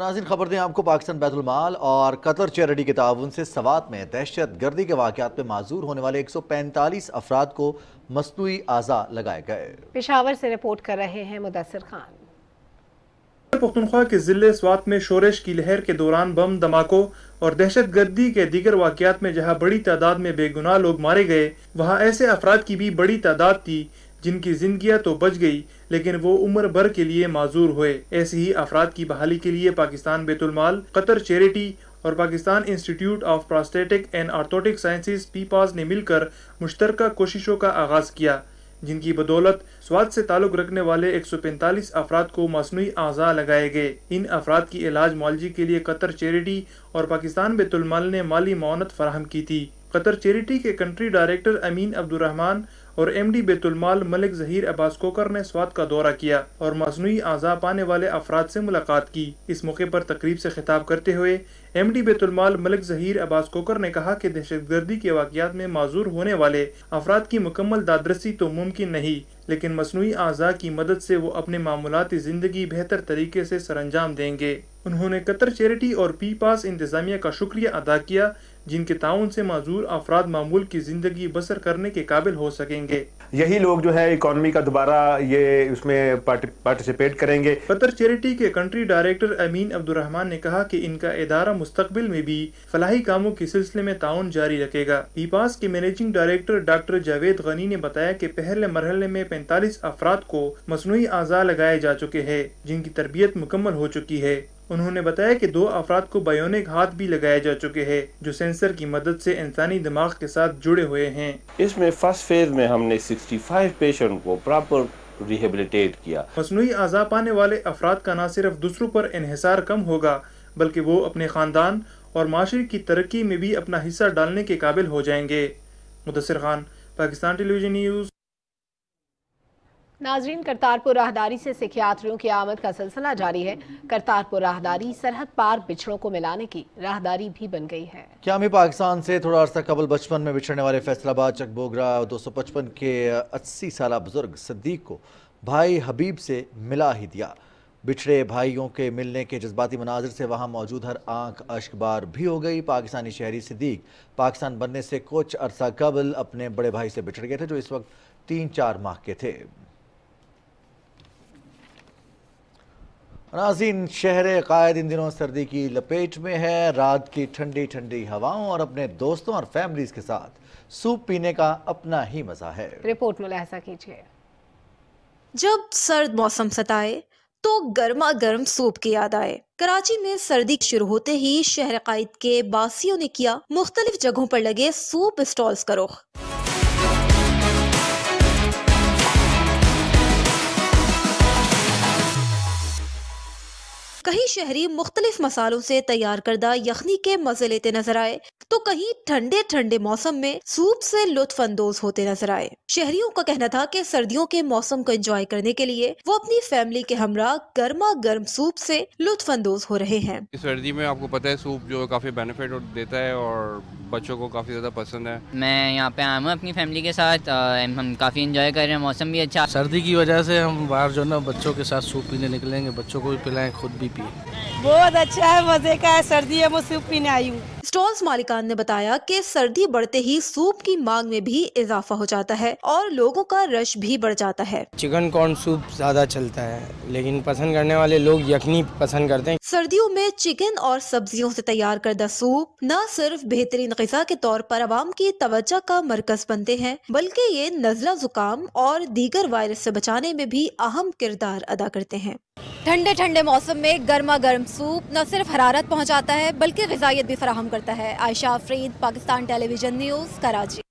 Speaker 1: नाजिन खबर दें आपको पाकिस्तान बैतुलमाल और कतर चैरिटी के ताउन से सवात में दहशत गर्दी के वाकत में माजूर होने वाले एक सौ पैंतालीस अफराद को मस्तू आजा
Speaker 10: लगाए गए
Speaker 3: पेशावर से रिपोर्ट कर रहे हैं मुदसर खान
Speaker 10: पुख्तनख्वा के ज़िले स्वात में शोरश की लहर के दौरान बम धमाकों और दहशत गर्दी के दीगर वाकत में जहाँ बड़ी तादाद में बेगुनाह लोग मारे गए वहाँ ऐसे अफराद की भी बड़ी तादाद थी जिनकी जिंदगियां तो बच गई लेकिन वो उम्र भर के लिए माजूर हुए ऐसे ही अफराद की बहाली के लिए पाकिस्तान बेतुलमाल कतर चैरिटी और Pakistan institute of prosthetic and orthotic sciences PIPOS ने मिलकर मुश्तर कोशिशों का आगाज किया जिनकी बदौलत स्वाद से ताल्लुक रखने वाले 145 अफराद को मसनू अज़ा लगाए गए इन अफराद की इलाज मुआलजे के लिए कतर चैरिटी और पाकिस्तान बेतुलमाल ने माली मौनत फराहम की थी कतर चैरिटी के कंट्री डायरेक्टर अमीन अब्दुलरहमान और एम डी बेतुलमाल मलिक जहीर अब्बास कोकर ने स्वाद का दौरा किया और मजनू अज़ा पाने वाले अफराद से मुलाकात की इस मौके पर तकरीब से खिताब करते हुए एम डी बेतुलमाल मलिक जहीर अब्बास कोकर ने कहा कि दहशत गर्दी के वाकत में माजूर होने वाले अफराद की मुकम्मल दादरसी तो मुमकिन नहीं लेकिन मसनू अज़ा की मदद से वो अपने मामूलती ज़िंदगी बेहतर तरीके से सरंजाम देंगे उन्होंने कतर चैरिटी और पी पास इंतज़ामिया का शुक्रिया अदा किया जिनके ताउन से माजूर अफराद मामूल की ज़िंदगी बसर करने के काबिल हो सकेंगे यही लोग जो है इकोनॉमी का दोबारा ये उसमें पार्टिसिपेट करेंगे कतर चैरिटी के कंट्री डायरेक्टर अमीन अब्दुलरहमान ने कहा कि इनका इदारा मुस्तबिल में भी फलाही कामों के सिलसिले में ताउन जारी रखेगा पीपास के managing director doctor Javed Ghani ने बताया की पहले मरहले में पैंतालीस अफराद को मसनू आजा लगाए जा चुके हैं जिनकी तरबियत मुकम्मल हो चुकी है उन्होंने बताया कि दो अफराद को बायोनिक हाथ भी लगाए जा चुके हैं जो सेंसर की मदद से इंसानी दिमाग के साथ जुड़े हुए हैं इसमें फर्स्ट फेज में हमने 65 पेशेंट को प्रॉपर रिहेबिलिटेट किया मसनू आज़ा पाने वाले अफराद का न सिर्फ दूसरों पर इहसार कम होगा बल्कि वो अपने ख़ानदान और माशरे की तरक्की में भी अपना हिस्सा डालने के काबिल हो जाएंगे मुदसर खान पाकिस्तान टेलीविजन न्यूज़
Speaker 3: नाजरीन करतारपुर राहदारी से सिख यात्रियों की आमद का सिलसिला जारी है करतारपुर राहदारी सरहद पार बिछड़ों को मिलाने की राहदारी भी बन गई है
Speaker 1: क्यामी पाकिस्तान से थोड़ा अर्सा कबल बचपन में बिछड़ने वाले फैसलाबाद चकबोगरा दो सौ पचपन के अस्सी साल बुजुर्ग सिद्दीक को भाई हबीब से मिला ही दिया बिछड़े भाइयों के मिलने के जज्बाती मनाजिर से वहाँ मौजूद हर आंख अशकबार भी हो गई पाकिस्तानी शहरी सिद्दीक पाकिस्तान बनने से कुछ अरसा कबल अपने बड़े भाई से बिछड़ गए थे जो इस वक्त तीन चार माह के थे नाजीन शहर कायद इन दिनों सर्दी की लपेट में है रात की ठंडी ठंडी हवाओं और अपने दोस्तों और फैमिलीज के साथ सूप पीने का अपना ही मजा है
Speaker 3: रिपोर्ट मुलाहसा
Speaker 4: कीजिए जब सर्द मौसम सताए तो गर्मा गर्म सूप की याद आए कराची में सर्दी शुरू होते ही शहर कायद के बासियों ने किया मुख्तलिफ जगहों पर लगे सूप स्टॉल्स का रुख कहीं शहरी मुख्तलिफ मसालों से तैयार करदा यखनी के मजे लेते नजर आए तो कहीं ठंडे ठंडे मौसम में सूप से लुत्फ अंदोज होते नजर आए शहरियों का कहना था कि सर्दियों के मौसम को एंजॉय करने के लिए वो अपनी फैमिली के हमरा गर्मा गर्म सूप से लुत्फ अंदोज हो रहे हैं
Speaker 7: सर्दी में आपको पता है सूप जो काफी बेनिफिट देता है और
Speaker 6: बच्चों को काफ़ी ज़्यादा पसंद है
Speaker 4: मैं यहाँ पे आया हूँ अपनी फैमिली के साथ हम काफ़ी इंजॉय कर रहे हैं
Speaker 8: मौसम भी अच्छा सर्दी की वजह से हम बाहर जो ना बच्चों के साथ सूप पीने निकलेंगे बच्चों को भी पिलाएं खुद भी
Speaker 4: पी बहुत अच्छा है मज़े का है सर्दी है मैं सूप पीने आई हूँ स्टॉल्स मालिकान ने बताया कि सर्दी बढ़ते ही सूप की मांग में भी इजाफा हो जाता है और लोगों का रश भी बढ़ जाता है
Speaker 8: चिकन कॉर्न सूप ज्यादा चलता है लेकिन पसंद करने वाले लोग यखनी
Speaker 4: पसंद करते हैं सर्दियों में चिकन और सब्जियों से तैयार करदा सूप न सिर्फ बेहतरीन गजा के तौर पर आवाम की तवज्जा का मरकज बनते हैं बल्कि ये नजला जुकाम और दीगर वायरस से बचाने में भी अहम किरदार अदा करते हैं ठंडे ठंडे मौसम में गर्मा गर्म सूप न सिर्फ हरारत पहुँचाता है बल्कि गजाइत भी फराहम करता है आयशा अफरीद
Speaker 3: पाकिस्तान टेलीविजन न्यूज़ कराची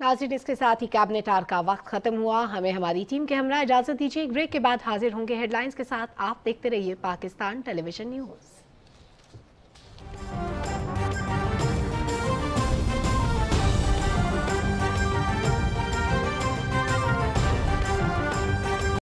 Speaker 3: नाजिर इसके साथ ही कैबिनेट आर का वक्त ख़त्म हुआ हमें हमारी टीम के हमरा इजाज़त दीजिए ब्रेक के बाद हाजिर होंगे हेडलाइंस के साथ आप देखते रहिए पाकिस्तान टेलीविजन न्यूज़